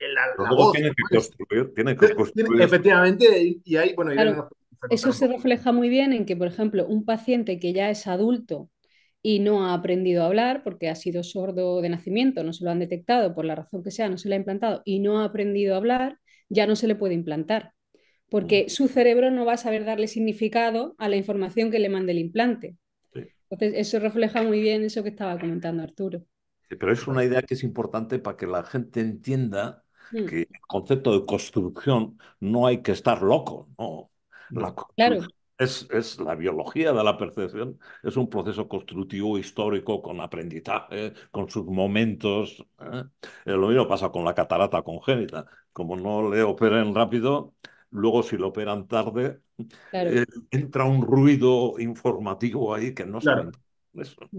Speaker 1: la, voz, tiene,
Speaker 3: que construir,
Speaker 1: Efectivamente, y ahí, bueno,
Speaker 2: eso se refleja muy bien en que, por ejemplo, un paciente que ya es adulto y no ha aprendido a hablar porque ha sido sordo de nacimiento, no se lo han detectado por la razón que sea, no se le ha implantado y no ha aprendido a hablar, ya no se le puede implantar, porque su cerebro no va a saber darle significado a la información que le mande el implante. Entonces, eso refleja muy bien eso que estaba comentando Arturo.
Speaker 3: pero es una idea que es importante para que la gente entienda mm. que el concepto de construcción no hay que estar loco, ¿no? claro. Es, la biología de la percepción, es un proceso constructivo histórico con aprendizaje, con sus momentos. ¿eh? Eh, lo mismo pasa con la catarata congénita. Como no le operan rápido, luego si lo operan tarde, eh, entra un ruido informativo ahí que no claro.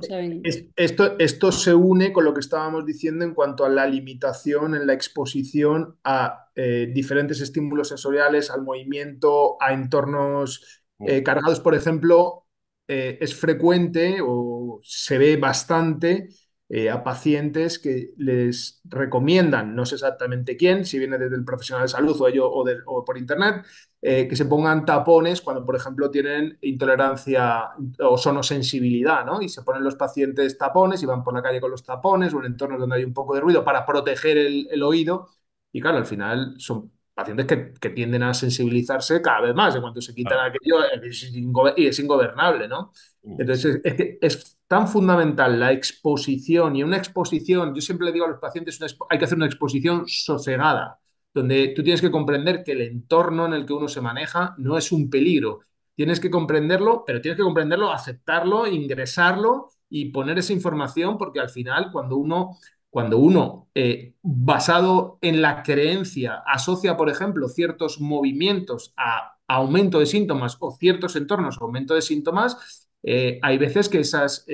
Speaker 2: saben.
Speaker 1: esto, esto se une con lo que estábamos diciendo en cuanto a la limitación en la exposición a diferentes estímulos sensoriales, al movimiento, a entornos eh, cargados, por ejemplo, eh, es frecuente o se ve bastante eh, a pacientes que les recomiendan, no sé exactamente quién, si viene desde el profesional de salud o, ello, o, por internet, que se pongan tapones cuando, por ejemplo, tienen intolerancia o sonosensibilidad, ¿no? Y se ponen los pacientes tapones y van por la calle con los tapones o en entornos donde hay un poco de ruido para proteger el oído. Y claro, al final son pacientes que, tienden a sensibilizarse cada vez más. En cuanto se quitan aquello, eh, es y es ingobernable, ¿no? Mm. Entonces, es, es tan fundamental la exposición y una exposición, yo siempre le digo a los pacientes, hay que hacer una exposición sosegada, donde tú tienes que comprender que el entorno en el que uno se maneja no es un peligro. Tienes que comprenderlo, pero tienes que comprenderlo, aceptarlo, ingresarlo y poner esa información, porque al final, cuando uno cuando uno, eh, basado en la creencia, asocia, por ejemplo, ciertos movimientos a aumento de síntomas o ciertos entornos a aumento de síntomas, eh, hay veces que esas,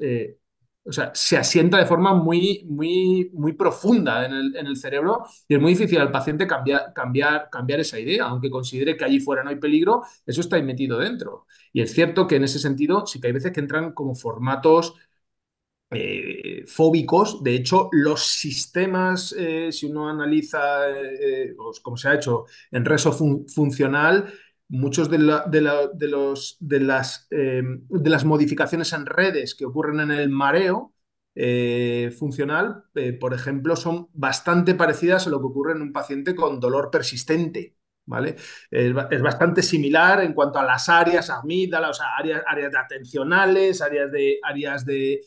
Speaker 1: eh, o sea, se asienta de forma muy, muy, muy profunda en el, cerebro y es muy difícil al paciente cambiar, cambiar, cambiar esa idea, aunque considere que allí fuera no hay peligro, eso está ahí metido dentro. Y es cierto que en ese sentido sí que hay veces que entran como formatos eh, fóbicos. De hecho, los sistemas, eh, si uno analiza, eh, como se ha hecho en reso funcional, muchos em, de las modificaciones en redes que ocurren en el mareo funcional, por ejemplo, son bastante parecidas a lo que ocurre en un paciente con dolor persistente. Es, bastante similar en cuanto a las áreas, amígdala, áreas, atencionales, áreas de, áreas de,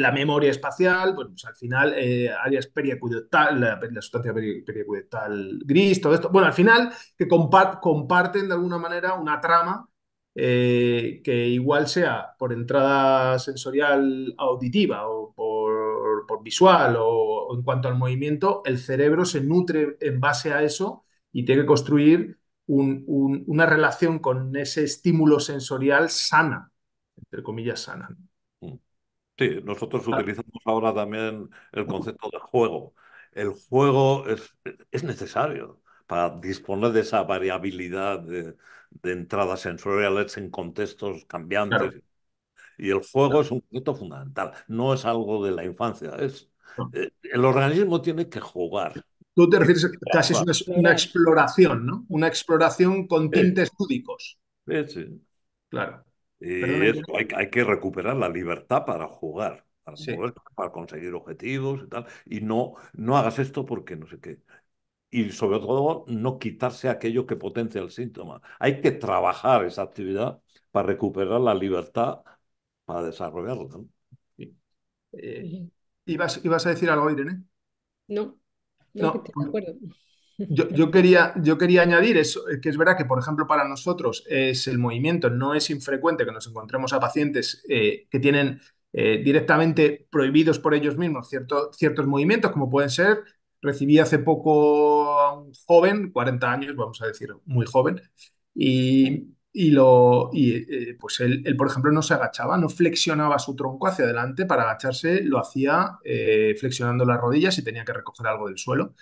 Speaker 1: la memoria espacial, pues al final eh, áreas periacudectal la, sustancia periacudectal gris, todo esto. Bueno, al final que comparten de alguna manera una trama eh, que igual sea por entrada sensorial auditiva o por, visual o en cuanto al movimiento, el cerebro se nutre en base a eso y tiene que construir una relación con ese estímulo sensorial sana,
Speaker 3: entre comillas sana. Mm. Sí, nosotros utilizamos ahora también el concepto de juego. El juego es, es necesario para disponer de esa variabilidad de, entradas sensoriales en contextos cambiantes. Y el juego es un concepto fundamental, no es algo de la infancia, es, eh, el organismo tiene que jugar
Speaker 1: Tú te refieres casi es una, exploración, ¿no? Una exploración con tintes
Speaker 3: Sí, sí. Claro. Y hay, que recuperar la libertad para jugar, para, conseguir objetivos y tal. Y no, no hagas esto porque no sé qué. Y sobre todo, no quitarse aquello que potencia el síntoma. Hay que trabajar esa actividad para recuperar la libertad para desarrollarlo ¿no? Sí. Eh,
Speaker 1: ¿ibas, a decir algo, Irene? No, yo, quería, yo quería añadir eso, eh, que es verdad que, por ejemplo, para nosotros es el movimiento, no es infrecuente que nos encontremos a pacientes eh, que tienen eh, directamente prohibidos por ellos mismos cierto, ciertos movimientos, como pueden ser, recibí hace poco a un joven, 40 años, vamos a decir, muy joven, y y, lo, y eh, pues él, por ejemplo, no se agachaba, no flexionaba su tronco hacia adelante para agacharse, lo hacía eh, flexionando las rodillas y tenía que recoger algo del suelo.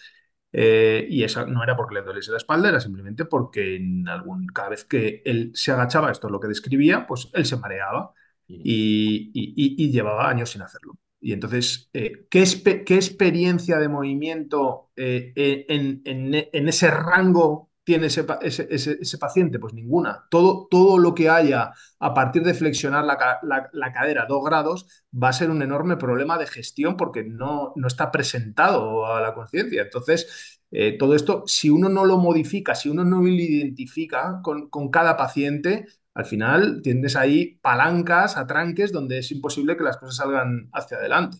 Speaker 1: Eh, y esa no era porque le doliese la espalda, era simplemente porque en algún, cada vez que él se agachaba, esto es lo que describía, pues él se mareaba y, llevaba años sin hacerlo. Y entonces, ¿qué, ¿qué, experiencia de movimiento en, en, ese rango tiene ese, paciente? Pues ninguna. Todo, todo lo que haya a partir de flexionar la, la, la cadera dos grados va a ser un enorme problema de gestión porque no, no está presentado a la conciencia. Entonces, eh, todo esto, si uno no lo modifica, si uno no lo identifica con, con cada paciente, al final tienes ahí palancas, atranques donde es imposible que las cosas salgan hacia adelante.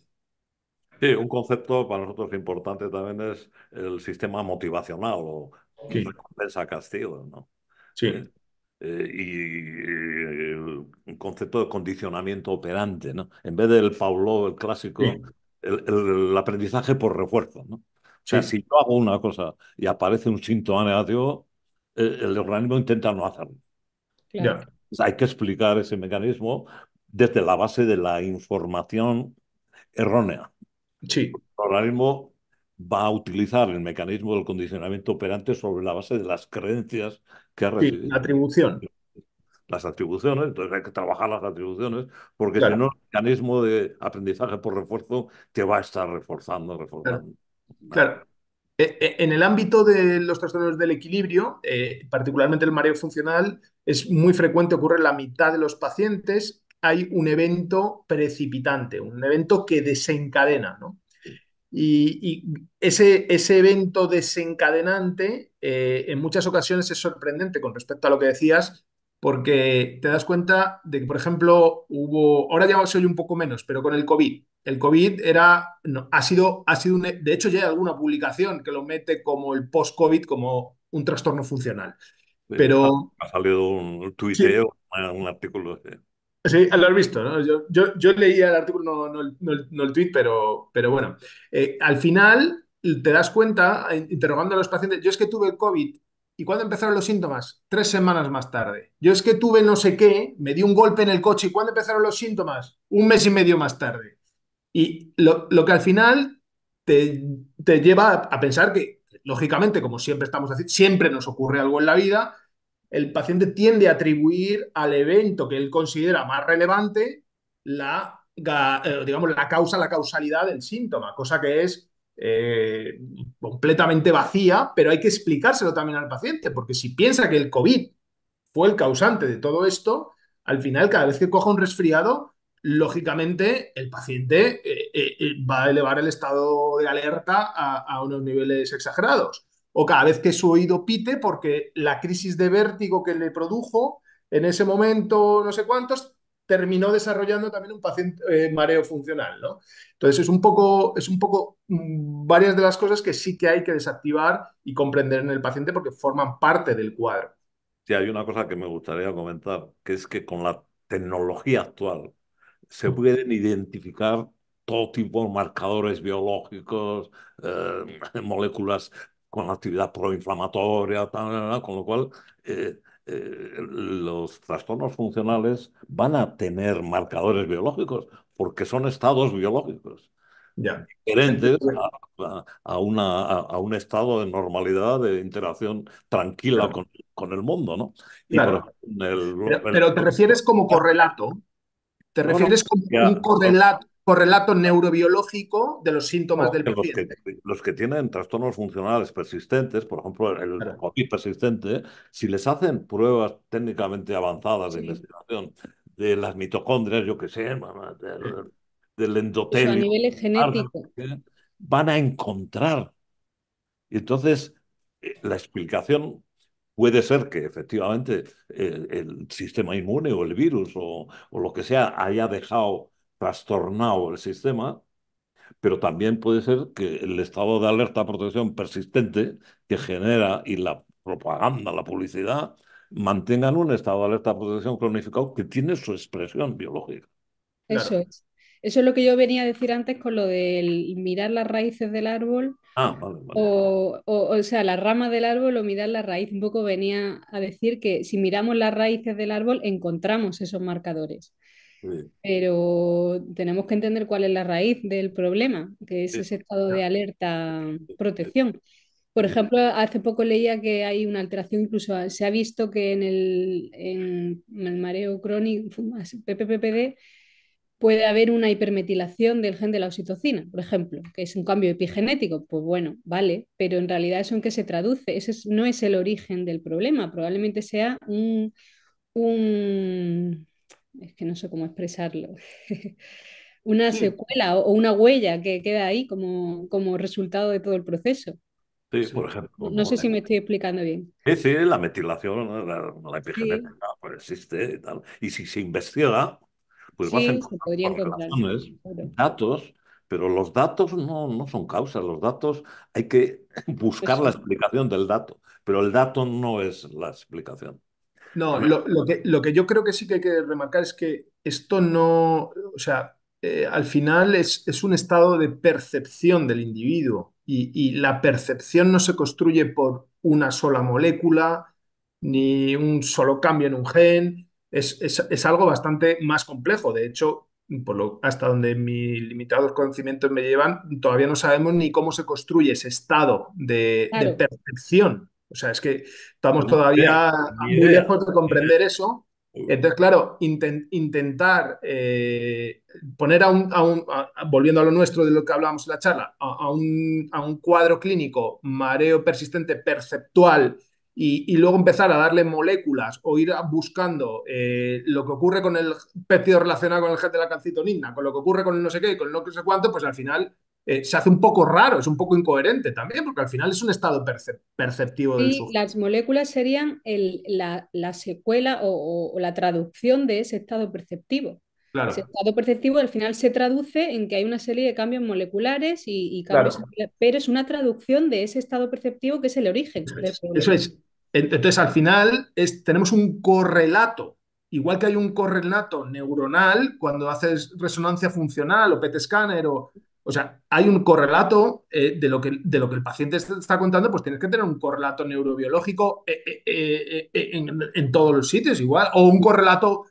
Speaker 3: Sí, un concepto para nosotros importante también es el sistema motivacional o sí. recompensa castigo, ¿no? Sí. Eh, eh, y eh, un concepto de condicionamiento operante, ¿no? En vez del Paulo, el clásico, el, aprendizaje por refuerzo, ¿no? O sea, si yo hago una cosa y aparece un síntoma negativo, el, organismo intenta no hacerlo. Claro. hay que explicar ese mecanismo desde la base de la información errónea. Sí. El organismo va a utilizar el mecanismo del condicionamiento operante sobre la base de las creencias que ha recibido. Sí, la atribución. Las atribuciones, entonces hay que trabajar las atribuciones, porque si no, el mecanismo de aprendizaje por refuerzo te va a estar reforzando, reforzando.
Speaker 1: Claro. E, e, en el ámbito de los trastornos del equilibrio,
Speaker 3: eh, particularmente
Speaker 1: el mareo funcional, es muy frecuente, ocurre en la mitad de los pacientes, hay un evento precipitante, un evento que desencadena, ¿no? Y, ese, ese, evento desencadenante eh, en muchas ocasiones es sorprendente con respecto a lo que decías, porque te das cuenta de que, por ejemplo, hubo, ahora ya se un poco menos, pero con el COVID. El COVID era, no, ha sido, ha sido e, de hecho ya hay alguna publicación que lo mete como el post-COVID, como un trastorno funcional. Pero...
Speaker 3: Ha, salido un tuiteo, un artículo. De...
Speaker 1: Sí, lo has visto, ¿no? Yo, leía el artículo, no, el, tweet, pero, pero bueno. Eh, al final te das cuenta, eh, interrogando a los pacientes, yo es que tuve COVID. ¿Y cuándo empezaron los síntomas? Tres semanas más tarde. Yo es que tuve no sé qué, me di un golpe en el coche. ¿Y cuándo empezaron los síntomas? Un mes y medio más tarde. Y lo, que al final te, lleva a, a pensar que, lógicamente, como siempre estamos haciendo, siempre nos ocurre algo en la vida, el paciente tiende a atribuir al evento que él considera más relevante la, eh, digamos, la causa, la causalidad del síntoma, cosa que es eh, completamente vacía, pero hay que explicárselo también al paciente, porque si piensa que el COVID fue el causante de todo esto, al final cada vez que coja un resfriado, lógicamente el paciente eh, va a elevar el estado de alerta a unos niveles exagerados o cada vez que su oído pite porque la crisis de vértigo que le produjo en ese momento, no sé cuántos, terminó desarrollando también un paciente eh, mareo funcional, ¿no? Entonces es un poco, es un poco mm, varias de las cosas que sí que hay que desactivar y comprender en el paciente porque forman parte del cuadro.
Speaker 3: Sí, hay una cosa que me gustaría comentar, que es que con la tecnología actual se pueden identificar todo tipo de marcadores biológicos, eh, moléculas con la actividad proinflamatoria, tal, con lo cual eh, eh, los trastornos funcionales van a tener marcadores biológicos, porque son estados biológicos.
Speaker 1: Ya. diferentes
Speaker 3: a, una, a, un estado de normalidad, de interacción tranquila con, el mundo, ¿no? pero, te
Speaker 1: refieres como correlato, te refieres como un correlato,
Speaker 3: relato neurobiológico de los síntomas del paciente. Los que, tienen trastornos funcionales persistentes, por ejemplo, el COVID persistente, si les hacen pruebas técnicamente avanzadas de investigación de las mitocondrias, yo que sé, del, ah. endotelio,
Speaker 2: a genético,
Speaker 3: van a encontrar. Entonces, eh, la explicación puede ser que efectivamente eh, el, sistema inmune o el virus o, o lo que sea haya dejado trastornado el sistema, pero también puede ser que el estado de alerta protección persistente que genera y la propaganda, la publicidad, mantengan un estado de alerta protección cronificado que tiene su expresión biológica.
Speaker 2: Eso es. Eso es lo que yo venía a decir antes con lo de mirar las raíces del árbol. Ah, vale, O, o, sea, la rama del árbol o mirar la raíz. Un poco venía a decir que si miramos las raíces del árbol encontramos esos marcadores. Pero tenemos que entender cuál es la raíz del problema, que es ese estado de alerta, protección. Por ejemplo, hace poco leía que hay una alteración, incluso se ha visto que en el, en el mareo crónico, PPPD, puede haber una hipermetilación del gen de la oxitocina, por ejemplo, que es un cambio epigenético. Pues bueno, vale, pero en realidad eso en qué se traduce, ese no es el origen del problema, probablemente sea un es que no sé cómo expresarlo, una secuela o, una huella que queda ahí como, como resultado de todo el proceso.
Speaker 3: Sí, por ejemplo. No sé si
Speaker 2: me estoy explicando bien.
Speaker 3: Sí, sí, la metilación, la, la epigenética, pues existe y tal. Y si se investiga, pues vas a encontrar datos, pero los datos no, no, son causas. Los datos hay que buscar la explicación del dato, pero el dato no es la explicación.
Speaker 1: No, lo, que, lo que yo creo que sí que hay que remarcar es que esto no, o sea, eh, al final es, un estado de percepción del individuo y, la percepción no se construye por una sola molécula ni un solo cambio en un gen, es, algo bastante más complejo. De hecho, por lo, hasta donde mis limitados conocimientos me llevan, todavía no sabemos ni cómo se construye ese estado de percepción o sea, es que estamos todavía muy lejos de comprender eso. Entonces, claro, intentar eh, poner a un, volviendo a lo nuestro de lo que hablábamos en la charla, a un, cuadro clínico, mareo persistente, perceptual, y, luego empezar a darle moléculas o ir buscando eh, lo que ocurre con el péptido relacionado con el gen de la calcitonina, con lo que ocurre con el no sé qué y con el no sé cuánto, pues al final eh, se hace un poco raro, es un poco incoherente también, porque al final es un estado perceptivo del
Speaker 2: las moléculas serían la, secuela o, la traducción de ese estado perceptivo. Ese estado perceptivo al final se traduce en que hay una serie de cambios moleculares y, cambios, pero es una traducción de ese estado perceptivo que es el origen.
Speaker 1: Entonces, al final es, tenemos un correlato igual que hay un correlato neuronal, cuando haces resonancia funcional o PET scanner o o sea, hay un correlato eh, de, lo que, de lo que el paciente este está contando, pues tienes que tener un correlato neurobiológico eh, eh, en, todos los sitios igual, o un correlato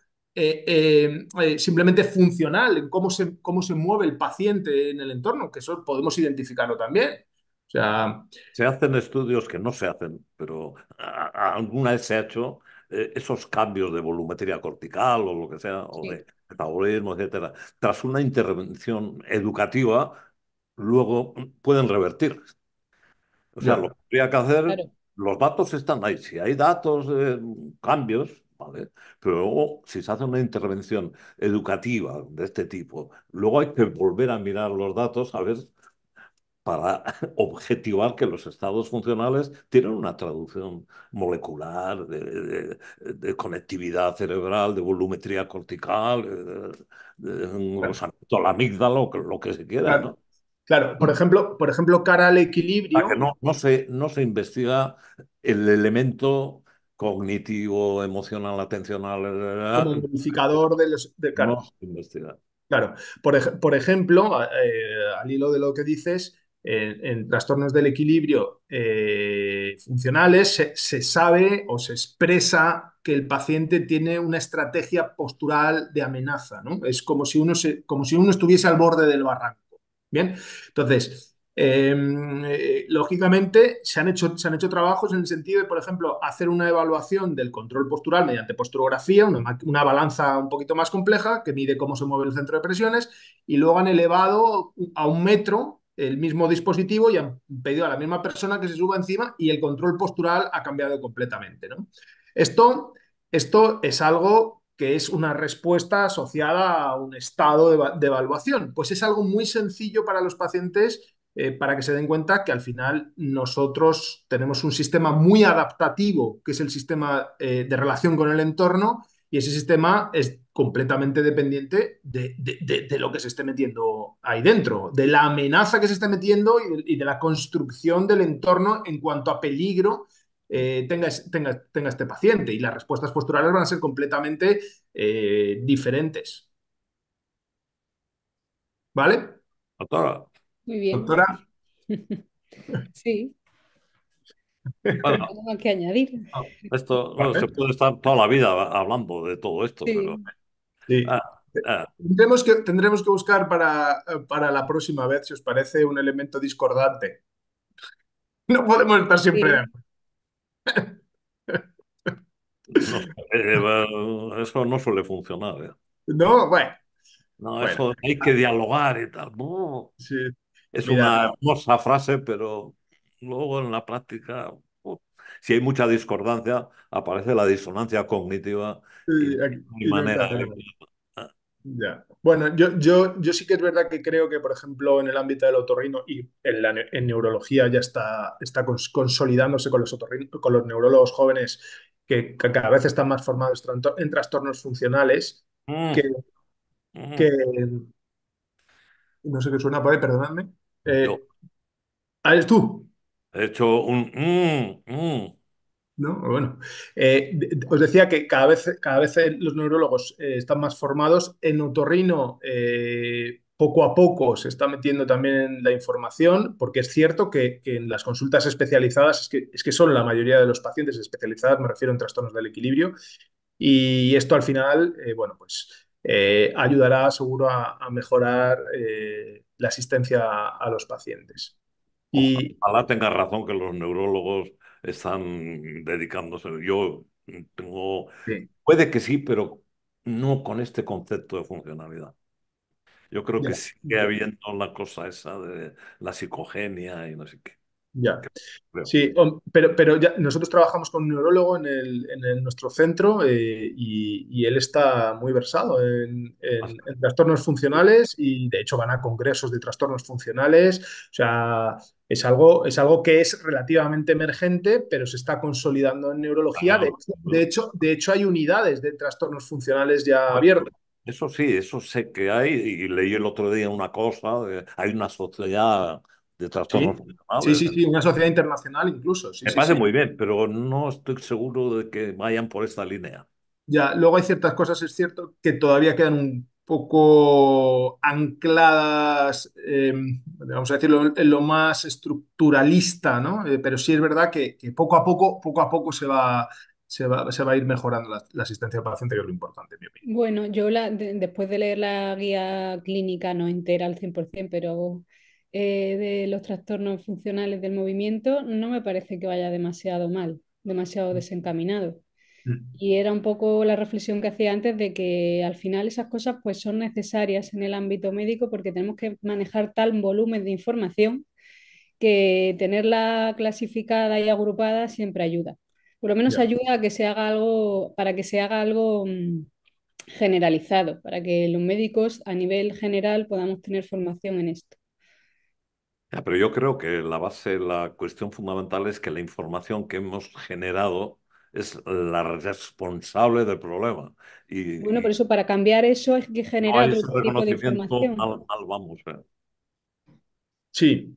Speaker 1: simplemente funcional en cómo se, cómo se mueve el paciente en el entorno, que eso podemos identificarlo también.
Speaker 3: O sea, se hacen estudios que no se hacen, pero alguna vez se ha hecho esos cambios de volumetría cortical o lo que sea, o de metabolismo, etcétera, tras una intervención educativa, luego pueden revertir. O sea, lo que habría que hacer, los datos están ahí. Si hay datos, cambios, ¿vale? Pero luego, si se hace una intervención educativa de este tipo, luego hay que volver a mirar los datos a ver para objetivar que los estados funcionales tienen una traducción molecular, de, conectividad cerebral, de volumetría cortical, de, la amígdala, lo que se quiera. Claro. ¿no? Claro, por ejemplo, por ejemplo, cara al equilibrio. no, se, no se investiga el elemento cognitivo, emocional, atencional. el
Speaker 1: modificador de los. De, claro. No Claro, por, ejemplo, eh, al hilo de lo que dices, en, trastornos del equilibrio eh, funcionales se, sabe o se expresa que el paciente tiene una estrategia postural de amenaza, ¿no? Es como si uno, como si uno estuviese al borde del barranco, ¿bien? Entonces, em, eh, lógicamente, se han, hecho, se han hecho trabajos en el sentido de, por ejemplo, hacer una evaluación del control postural mediante posturografía, una, una balanza un poquito más compleja que mide cómo se mueve el centro de presiones, y luego han elevado a un metro el mismo dispositivo y han pedido a la misma persona que se suba encima y el control postural ha cambiado completamente. ¿no? Esto, esto es algo que es una respuesta asociada a un estado de, evaluación. Pues es algo muy sencillo para los pacientes eh, para que se den cuenta que al final nosotros tenemos un sistema muy adaptativo, que es el sistema eh, de relación con el entorno, y ese sistema es completamente dependiente de, lo que se esté metiendo ahí dentro, de la amenaza que se esté metiendo y, de, la construcción del entorno en cuanto a peligro eh, tenga, este paciente. Y las respuestas posturales van a ser completamente eh, diferentes.
Speaker 3: ¿Vale? Doctora. Muy bien. Doctora.
Speaker 2: sí. Bueno, que añadir. Ah,
Speaker 3: esto se puede estar toda la vida hablando de todo esto. Pero, ah, ah. Tendremos, que,
Speaker 1: tendremos que buscar para, eh, para la próxima vez, si os parece, un elemento discordante. No podemos estar siempre.
Speaker 3: Eh, eso no suele funcionar. Eh.
Speaker 1: No, bueno.
Speaker 3: No, hay que dialogar y tal. No. Es una hermosa frase, pero luego en la práctica, si hay mucha discordancia, aparece la disonancia cognitiva manera Bueno,
Speaker 1: yo, yo, yo sí que es verdad que creo que, por ejemplo, en el ámbito del otorrino y en, neurología ya está, está consolidándose con los, con los neurólogos jóvenes que, cada vez están más formados en trastornos funcionales mm. que, No sé qué suena por ahí, eh, ¿Ah, ¿Eres tú? He hecho un... Mm, mm. ¿no? Pues bueno, eh, os decía que cada vez, cada vez eh, los neurólogos eh, están más formados. En otorrino, poco a poco se está metiendo también la información, porque es cierto que, en las consultas especializadas, es que, es son la mayoría de los pacientes especializadas, me refiero en trastornos del equilibrio, y esto al final, bueno, pues ayudará seguro a, mejorar la asistencia a los pacientes.
Speaker 3: Y... Ojalá tenga razón que los neurólogos están dedicándose. Yo tengo. Puede que sí, pero no con este concepto de funcionalidad. Yo creo que sigue habiendo la cosa esa de la psicogenia y no sé qué. Ya. Sí,
Speaker 1: pero, pero ya, nosotros trabajamos con un neurólogo en, el, en nuestro centro eh, y, él está muy versado en, trastornos funcionales y de hecho van a congresos de trastornos funcionales. O sea, es algo, es algo que es relativamente emergente, pero se está consolidando en neurología. De, hecho, de hecho, hay unidades de trastornos funcionales
Speaker 3: ya abiertas. Eso sí, eso sé que hay y leí el otro día una cosa, hay una sociedad ¿Sí? Sí, sí, una sociedad
Speaker 1: internacional incluso. Me parece muy bien,
Speaker 3: pero no estoy seguro de que vayan por esta línea.
Speaker 1: Ya, luego hay ciertas cosas, es cierto, que todavía quedan un poco ancladas, eh, vamos a decirlo, en lo más estructuralista, ¿no? Eh, pero sí es verdad que, poco a poco, poco a poco se va, se va, a ir mejorando la, asistencia al paciente, que es lo importante,
Speaker 2: en mi opinión. Bueno, yo la, después de leer la guía clínica, no entera al 100%, pero eh, de los trastornos funcionales del movimiento no me parece que vaya demasiado mal, demasiado mm. desencaminado. Mm. Y era un poco la reflexión que hacía antes de que al final esas cosas pues son necesarias en el ámbito médico porque tenemos que manejar tal volumen de información que tenerla clasificada y agrupada siempre ayuda. Por lo menos ayuda a que se haga algo para que se haga algo mm, generalizado, para que los médicos a nivel general podamos tener formación en esto
Speaker 3: pero yo creo que la base, la cuestión fundamental es que la información que hemos generado es la responsable del problema. bueno, por
Speaker 2: eso para cambiar eso hay que generar otro tipo de información.
Speaker 3: Mal, vamos. ¿eh? Sí,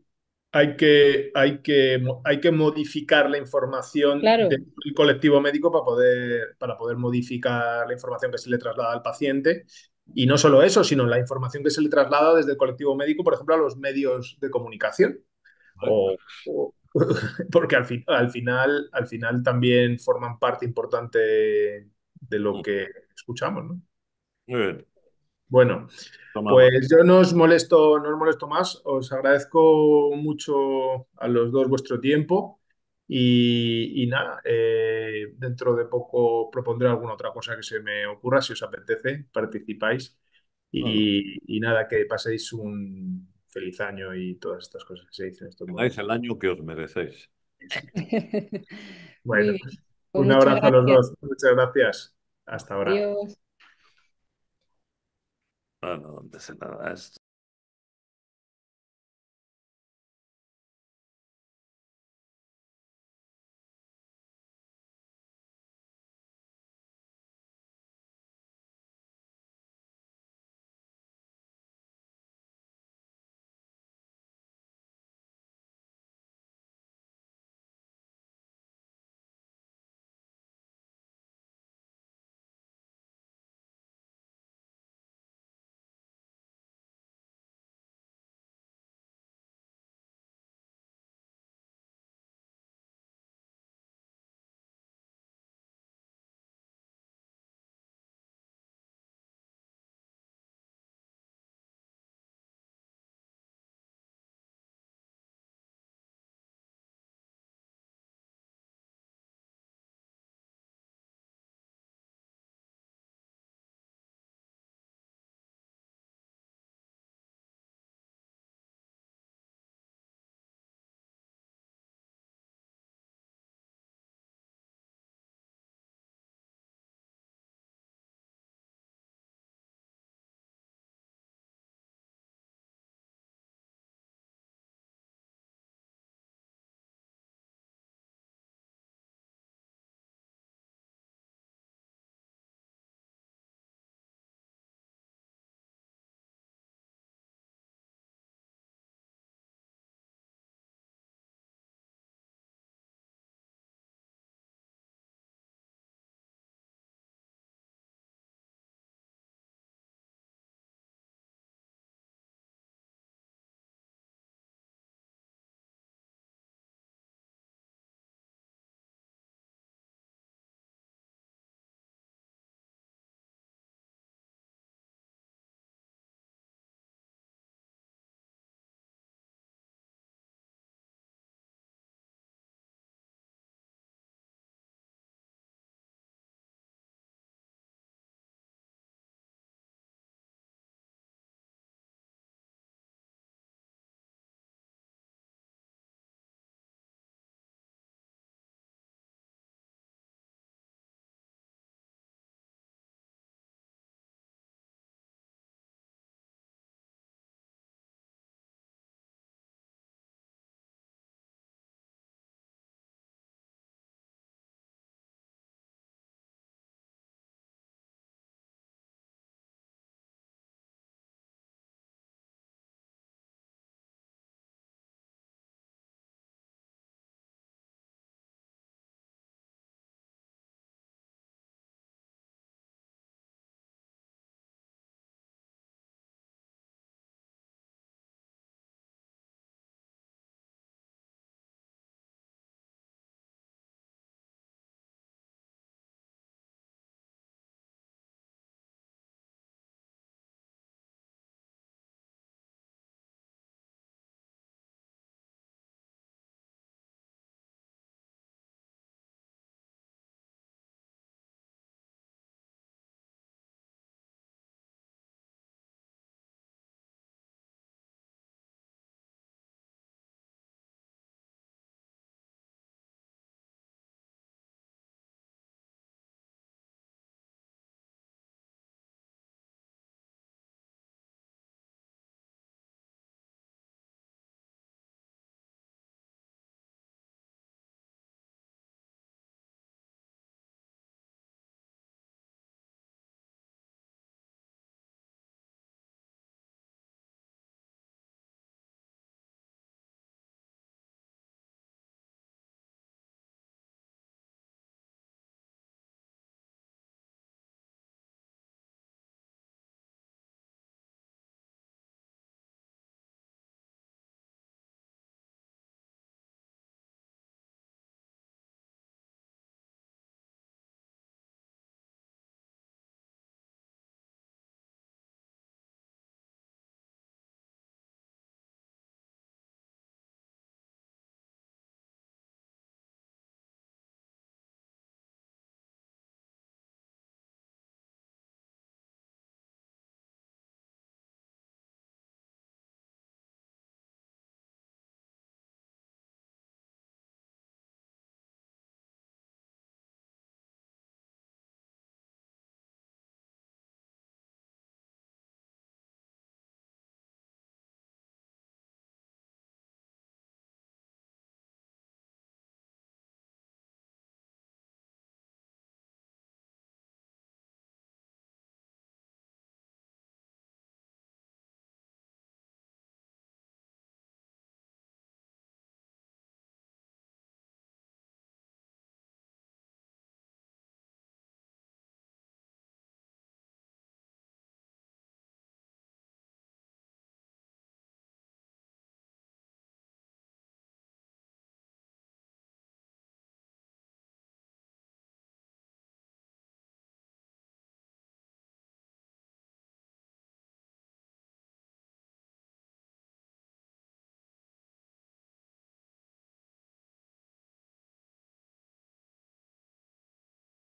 Speaker 3: hay que,
Speaker 1: hay, que, hay que modificar la información del colectivo médico para poder, para poder modificar la información que se le traslada al paciente y no solo eso, sino la información que se le traslada desde el colectivo médico, por ejemplo, a los medios de comunicación. porque al, al, final, al final también forman parte importante de lo que escuchamos.
Speaker 3: ¿no? Bueno,
Speaker 1: pues yo no os molesto, no os molesto más. Os agradezco mucho a los dos vuestro tiempo. Y, nada, eh, dentro de poco propondré alguna otra cosa que se me ocurra, si os apetece, participáis. Y, nada, que paséis un feliz año y todas estas cosas que se dicen. Estos el año que
Speaker 3: os merecéis. bueno, pues, un pues abrazo a los dos. Muchas gracias. Hasta ahora. Adiós. Ah,
Speaker 1: nada,